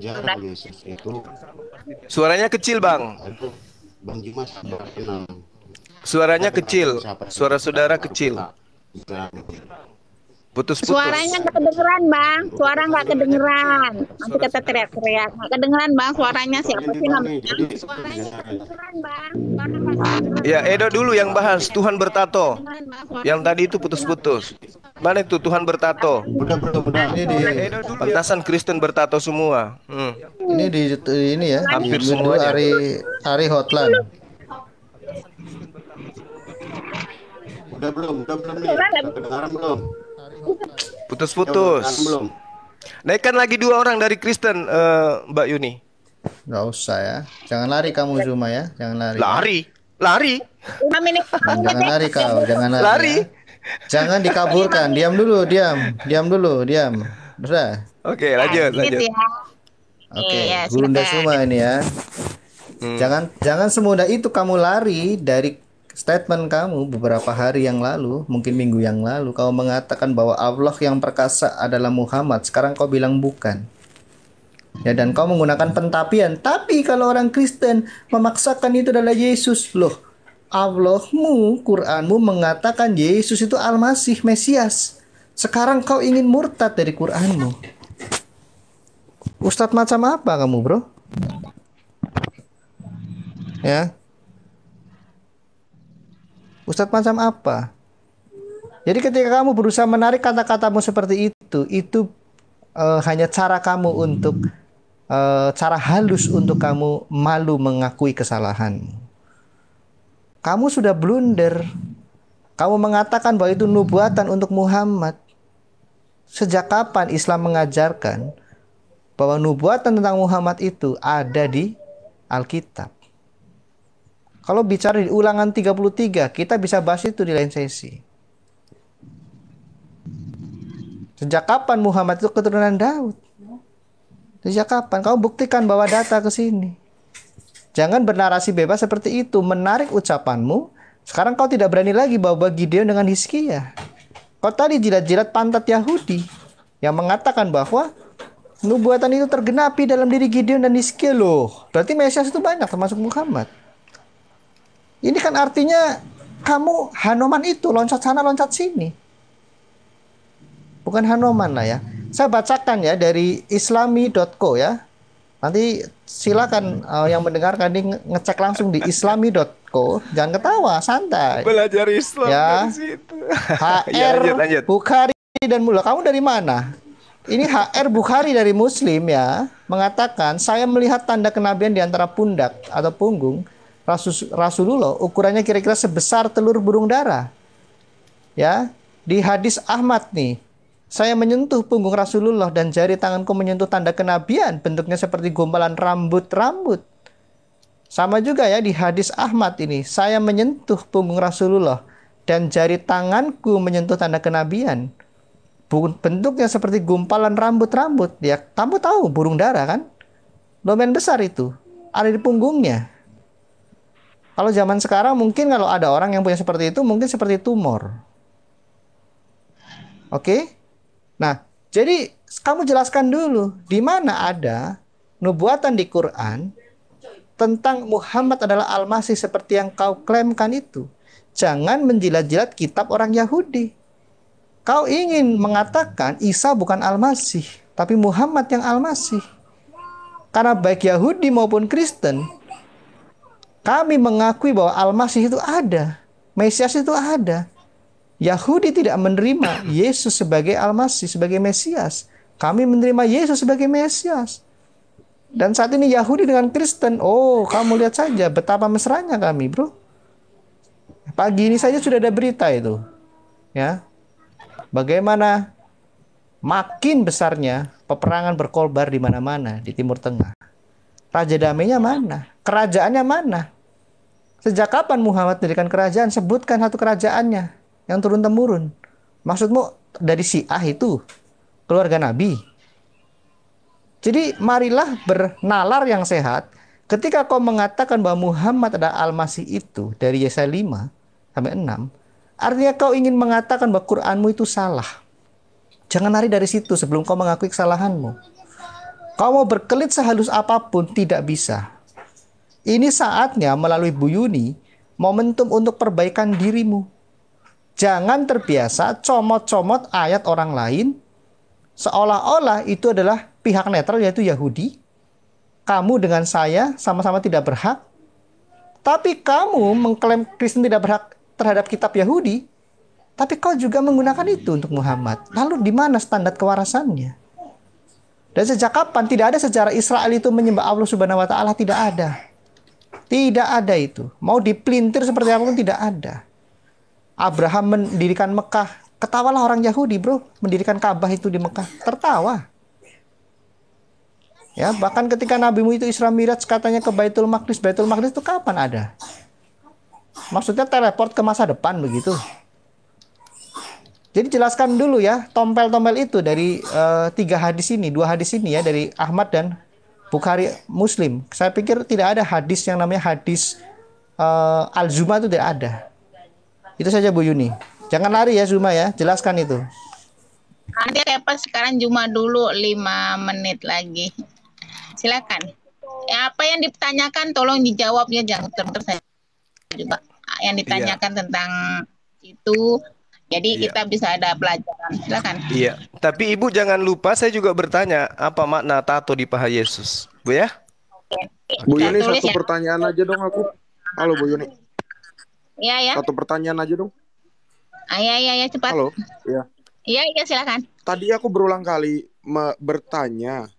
ya. Suaranya kecil bang. Nah, bang Jumas Suaranya kecil, suara saudara kecil. Putus-putus. Suaranya nggak kedengeran bang, suara nggak kedengeran. Nanti kata teriak-teriak, nggak kedengeran bang, suaranya siapa sih namanya? Suaranya kedengeran bang. Ya Edo dulu yang bahas Tuhan bertato. Yang tadi itu putus-putus. Mana itu Tuhan bertato? Benar, benar, benar. Ini di pantasan Kristen bertato semua. Hmm. Ini di ini ya. Hampir semua hari hari hotline. Udah belum, udah belum nih. Kedengaran belum? Putus-putus. Belum. Naikkan lagi dua orang dari Kristen, uh, Mbak Yuni. Gak usah ya. Jangan lari kamu Zuma ya. Jangan lari. Lari. Lari. jangan lari kau. Jangan lari. Lari. Ya. Jangan dikaburkan. Diam dulu. Diam. Diam dulu. Diam. Sudah. Ya? Oke, okay, lanjut. Lanjut. Ya. Oke. Okay. Iya, Bunda Suma ini ya. Hmm. Jangan jangan semudah itu kamu lari dari statement kamu beberapa hari yang lalu, mungkin minggu yang lalu, kau mengatakan bahwa Allah yang perkasa adalah Muhammad. Sekarang kau bilang bukan. Ya dan kau menggunakan pentapian. Tapi kalau orang Kristen memaksakan itu adalah Yesus, loh. Allahmu, Quranmu mengatakan Yesus itu Al-Masih, Mesias. Sekarang kau ingin murtad dari Quranmu. Ustadz macam apa kamu, bro? Ya, Ustadz macam apa? Jadi ketika kamu berusaha menarik kata-katamu seperti itu, itu uh, hanya cara kamu untuk uh, cara halus untuk kamu malu mengakui kesalahan. Kamu sudah blunder. Kamu mengatakan bahwa itu nubuatan untuk Muhammad. Sejak kapan Islam mengajarkan bahwa nubuatan tentang Muhammad itu ada di Alkitab? Kalau bicara di ulangan 33, kita bisa bahas itu di lain sesi. Sejak kapan Muhammad itu keturunan Daud? Sejak kapan? Kau buktikan bahwa data ke sini. Jangan bernarasi bebas seperti itu. Menarik ucapanmu. Sekarang kau tidak berani lagi bawa Gideon dengan Hiskia. Kau tadi jilat-jilat pantat Yahudi yang mengatakan bahwa nubuatan itu tergenapi dalam diri Gideon dan Hiskia loh. Berarti Mesias itu banyak termasuk Muhammad. Ini kan artinya kamu Hanoman itu loncat sana loncat sini. Bukan Hanoman lah ya. Saya bacakan ya dari islami.co ya. Nanti silakan uh, yang mendengarkan ini ngecek langsung di islami.co. Jangan ketawa, santai. Belajar Islam ya. dari situ. HR ya, Bukhari dan Mula. Kamu dari mana? Ini HR Bukhari dari Muslim ya mengatakan saya melihat tanda kenabian di antara pundak atau punggung Rasul, Rasulullah ukurannya kira-kira sebesar telur burung dara. Ya, di hadis Ahmad nih, saya menyentuh punggung Rasulullah dan jari tanganku menyentuh tanda kenabian, bentuknya seperti gumpalan rambut-rambut. Sama juga ya di hadis Ahmad ini, saya menyentuh punggung Rasulullah dan jari tanganku menyentuh tanda kenabian. Bentuknya seperti gumpalan rambut-rambut. Ya, kamu tahu burung dara kan? Lumayan besar itu. Ada di punggungnya. Kalau zaman sekarang mungkin kalau ada orang yang punya seperti itu mungkin seperti tumor. Oke? Okay? Nah, jadi kamu jelaskan dulu di mana ada nubuatan di Quran tentang Muhammad adalah Al-Masih seperti yang kau klaimkan itu. Jangan menjilat-jilat kitab orang Yahudi. Kau ingin mengatakan Isa bukan Al-Masih, tapi Muhammad yang Al-Masih. Karena baik Yahudi maupun Kristen kami mengakui bahwa Al-Masih itu ada, Mesias itu ada. Yahudi tidak menerima Yesus sebagai Al-Masih, sebagai Mesias. Kami menerima Yesus sebagai Mesias. Dan saat ini Yahudi dengan Kristen, oh kamu lihat saja betapa mesranya kami, bro. Pagi ini saja sudah ada berita itu, ya. Bagaimana makin besarnya peperangan berkolbar di mana-mana di Timur Tengah. Raja damainya mana? Kerajaannya mana? Sejak kapan Muhammad mendirikan kerajaan? Sebutkan satu kerajaannya yang turun temurun. Maksudmu dari si Syiah itu keluarga Nabi. Jadi marilah bernalar yang sehat. Ketika kau mengatakan bahwa Muhammad adalah Al-Masih itu dari Yesaya 5 sampai 6, artinya kau ingin mengatakan bahwa Qur'anmu itu salah. Jangan lari dari situ sebelum kau mengakui kesalahanmu. Kamu berkelit sehalus apapun tidak bisa. Ini saatnya melalui Bu Yuni momentum untuk perbaikan dirimu. Jangan terbiasa comot-comot ayat orang lain seolah-olah itu adalah pihak netral yaitu Yahudi. Kamu dengan saya sama-sama tidak berhak. Tapi kamu mengklaim Kristen tidak berhak terhadap kitab Yahudi, tapi kau juga menggunakan itu untuk Muhammad. Lalu di mana standar kewarasannya? Dan sejak kapan tidak ada sejarah Israel itu menyembah Allah Subhanahu wa taala tidak ada. Tidak ada itu. Mau dipelintir seperti apapun tidak ada. Abraham mendirikan Mekah. Ketawalah orang Yahudi, Bro, mendirikan Ka'bah itu di Mekah. Tertawa. Ya, bahkan ketika nabimu itu Isra Miraj katanya ke Baitul Maqdis. Baitul Maqdis itu kapan ada? Maksudnya teleport ke masa depan begitu. Jadi jelaskan dulu ya tompel-tompel itu dari uh, tiga hadis ini, dua hadis ini ya dari Ahmad dan Bukhari Muslim. Saya pikir tidak ada hadis yang namanya hadis uh, eh, al Zuma itu tidak ada. Itu saja Bu Yuni. Jangan lari ya Zuma ya, jelaskan itu. Nanti repot sekarang Zuma dulu lima menit lagi. Silakan. Ya, apa yang ditanyakan tolong dijawabnya jangan terus saya yang ditanyakan iya. tentang itu jadi iya. kita bisa ada pelajaran. Silakan. Iya. Tapi Ibu jangan lupa saya juga bertanya apa makna tato di paha Yesus. Bu ya? Oke. Bu Yuni satu ya. pertanyaan aja dong aku. Halo Bu Yuni. Iya ya. Satu pertanyaan aja dong. Ah, iya iya ya cepat. Halo. Iya. Iya iya silakan. Tadi aku berulang kali bertanya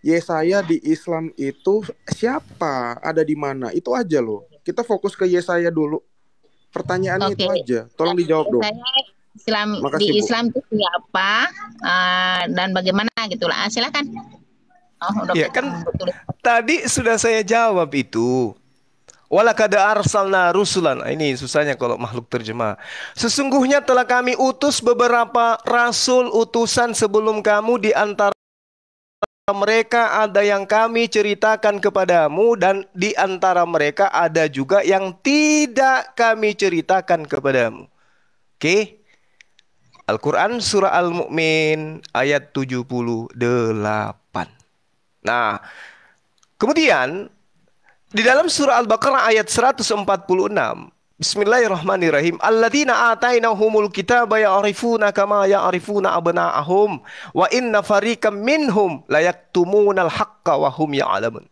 Yesaya di Islam itu siapa, ada di mana? Itu aja loh. Kita fokus ke Yesaya dulu. Pertanyaannya okay. itu aja. Tolong dijawab Yesaya, dong. Islam Makasih, di Bu. Islam itu siapa uh, eh, dan bagaimana gitulah. Ah, silakan. Oh, ya kan tadi sudah saya jawab itu. Walakada arsalna rusulan. Ah, ini susahnya kalau makhluk terjemah. Sesungguhnya telah kami utus beberapa rasul utusan sebelum kamu di antara mereka ada yang kami ceritakan kepadamu dan di antara mereka ada juga yang tidak kami ceritakan kepadamu. Oke? Okay? Al-Quran Surah Al-Mu'min ayat 78. Nah, kemudian di dalam Surah Al-Baqarah ayat 146, Bismillahirrahmanirrahim. Alladzina atainahumul kitaba ya'rifuna kama ya'rifuna abna'ahum wa inna fariqam minhum layaktumunal haqqa wa hum ya'lamun.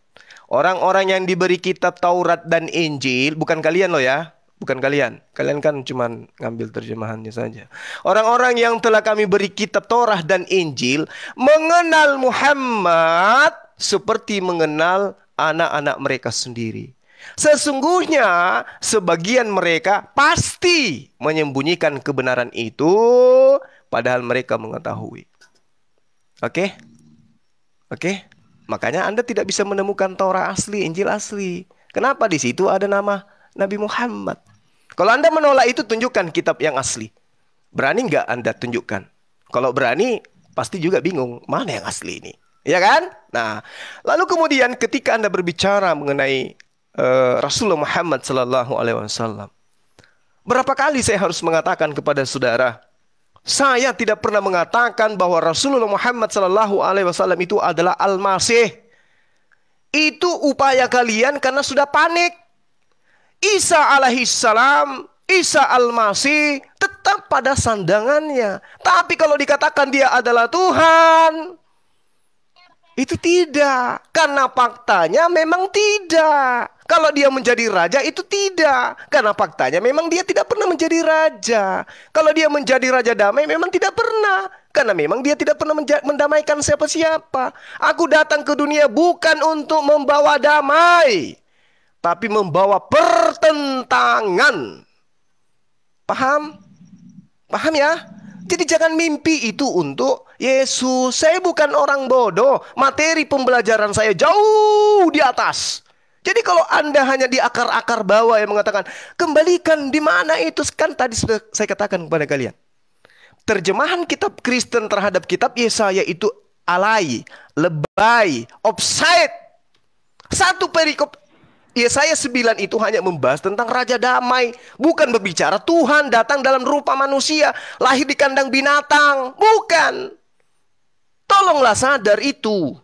Orang-orang yang diberi kitab Taurat dan Injil, bukan kalian loh ya, bukan kalian. Kalian kan cuma ngambil terjemahannya saja. Orang-orang yang telah kami beri kitab Torah dan Injil mengenal Muhammad seperti mengenal anak-anak mereka sendiri. Sesungguhnya sebagian mereka pasti menyembunyikan kebenaran itu padahal mereka mengetahui. Oke? Okay? Oke? Okay? Makanya Anda tidak bisa menemukan Torah asli, Injil asli. Kenapa di situ ada nama Nabi Muhammad. Kalau Anda menolak itu tunjukkan kitab yang asli. Berani nggak Anda tunjukkan? Kalau berani, pasti juga bingung mana yang asli ini. Ya kan? Nah, lalu kemudian ketika Anda berbicara mengenai uh, Rasulullah Muhammad Sallallahu Alaihi Wasallam, berapa kali saya harus mengatakan kepada saudara, saya tidak pernah mengatakan bahwa Rasulullah Muhammad Sallallahu Alaihi Wasallam itu adalah Al-Masih. Itu upaya kalian karena sudah panik. Isa alaihissalam, Isa al-Masih tetap pada sandangannya. Tapi kalau dikatakan dia adalah Tuhan, itu tidak. Karena faktanya memang tidak. Kalau dia menjadi raja itu tidak. Karena faktanya memang dia tidak pernah menjadi raja. Kalau dia menjadi raja damai memang tidak pernah. Karena memang dia tidak pernah mendamaikan siapa-siapa. Aku datang ke dunia bukan untuk membawa damai tapi membawa pertentangan. Paham? Paham ya? Jadi jangan mimpi itu untuk Yesus. Saya bukan orang bodoh. Materi pembelajaran saya jauh di atas. Jadi kalau Anda hanya di akar-akar bawah yang mengatakan, kembalikan di mana itu? Kan tadi sudah saya katakan kepada kalian. Terjemahan kitab Kristen terhadap kitab Yesaya itu alai, lebay, offside. Satu perikop Yesaya ya, 9 itu hanya membahas tentang Raja Damai. Bukan berbicara Tuhan datang dalam rupa manusia, lahir di kandang binatang. Bukan. Tolonglah sadar itu.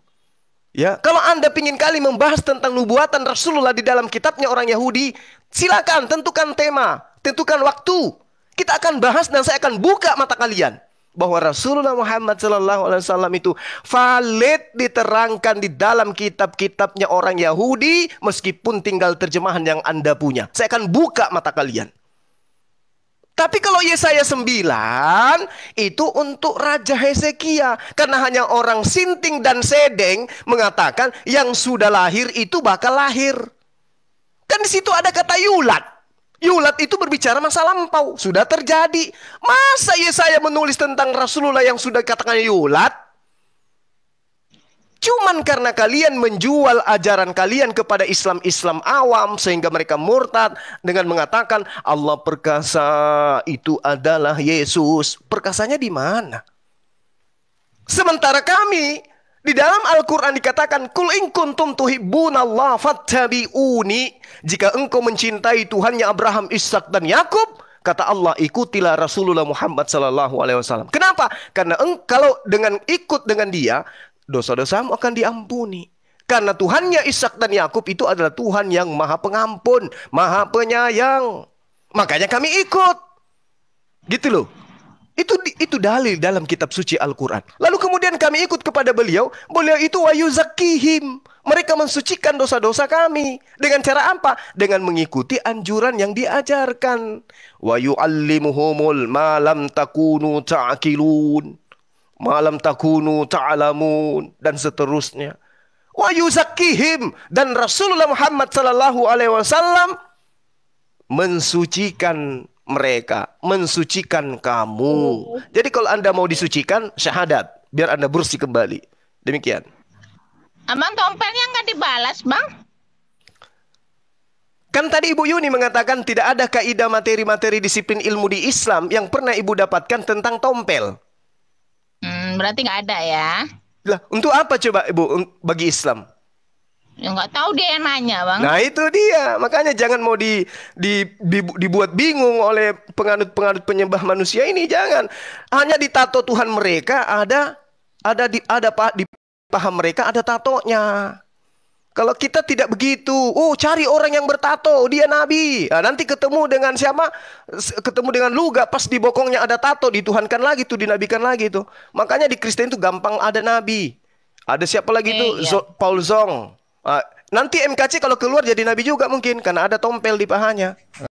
Ya, kalau Anda ingin kali membahas tentang nubuatan Rasulullah di dalam kitabnya orang Yahudi, silakan tentukan tema, tentukan waktu. Kita akan bahas dan saya akan buka mata kalian bahwa Rasulullah Muhammad Sallallahu Alaihi Wasallam itu valid diterangkan di dalam kitab-kitabnya orang Yahudi meskipun tinggal terjemahan yang anda punya. Saya akan buka mata kalian. Tapi kalau Yesaya 9 itu untuk Raja Hezekia karena hanya orang sinting dan sedeng mengatakan yang sudah lahir itu bakal lahir. Kan di situ ada kata yulat. Yulat itu berbicara masa lampau, sudah terjadi. Masa Yesaya ya menulis tentang Rasulullah yang sudah katakan Yulat? Cuman karena kalian menjual ajaran kalian kepada Islam-Islam awam sehingga mereka murtad dengan mengatakan Allah perkasa itu adalah Yesus. Perkasanya di mana? Sementara kami di dalam Al-Quran dikatakan, Kul in kuntum tuhibbunallah fattabi'uni. Jika engkau mencintai Tuhannya Abraham, Ishak dan Yakub, kata Allah ikutilah Rasulullah Muhammad Sallallahu Alaihi Wasallam. Kenapa? Karena kalau dengan ikut dengan dia, dosa-dosamu akan diampuni. Karena Tuhannya Ishak dan Yakub itu adalah Tuhan yang maha pengampun, maha penyayang. Makanya kami ikut. Gitu loh. Itu itu dalil dalam kitab suci Al-Qur'an. Lalu kemudian kami ikut kepada beliau, beliau itu wayu zakihim. Mereka mensucikan dosa-dosa kami dengan cara apa? Dengan mengikuti anjuran yang diajarkan. Wayu allimuhumul malam takunu ta'akilun. Malam takunu ta'alamun dan seterusnya. Wayu zakihim. dan Rasulullah Muhammad sallallahu alaihi wasallam mensucikan mereka mensucikan kamu. Oh. Jadi kalau Anda mau disucikan, syahadat. Biar Anda bersih kembali. Demikian. Abang tompelnya nggak dibalas, Bang? Kan tadi Ibu Yuni mengatakan tidak ada kaidah materi-materi disiplin ilmu di Islam yang pernah Ibu dapatkan tentang tompel. Hmm, berarti nggak ada ya? Lah, untuk apa coba Ibu bagi Islam? Ya nggak tahu dia yang nanya bang. Nah itu dia makanya jangan mau di, di, di dibuat bingung oleh penganut-penganut penyembah manusia ini jangan hanya di tato Tuhan mereka ada ada di ada pak di paham mereka ada tatonya. Kalau kita tidak begitu, oh cari orang yang bertato, dia nabi. Nah, nanti ketemu dengan siapa? Ketemu dengan luga, pas di bokongnya ada tato, dituhankan lagi tuh, dinabikan lagi tuh. Makanya di Kristen itu gampang ada nabi. Ada siapa lagi eh, tuh? Iya. Paul Zong. Ah, nanti MKC kalau keluar jadi nabi juga mungkin karena ada tompel di pahanya.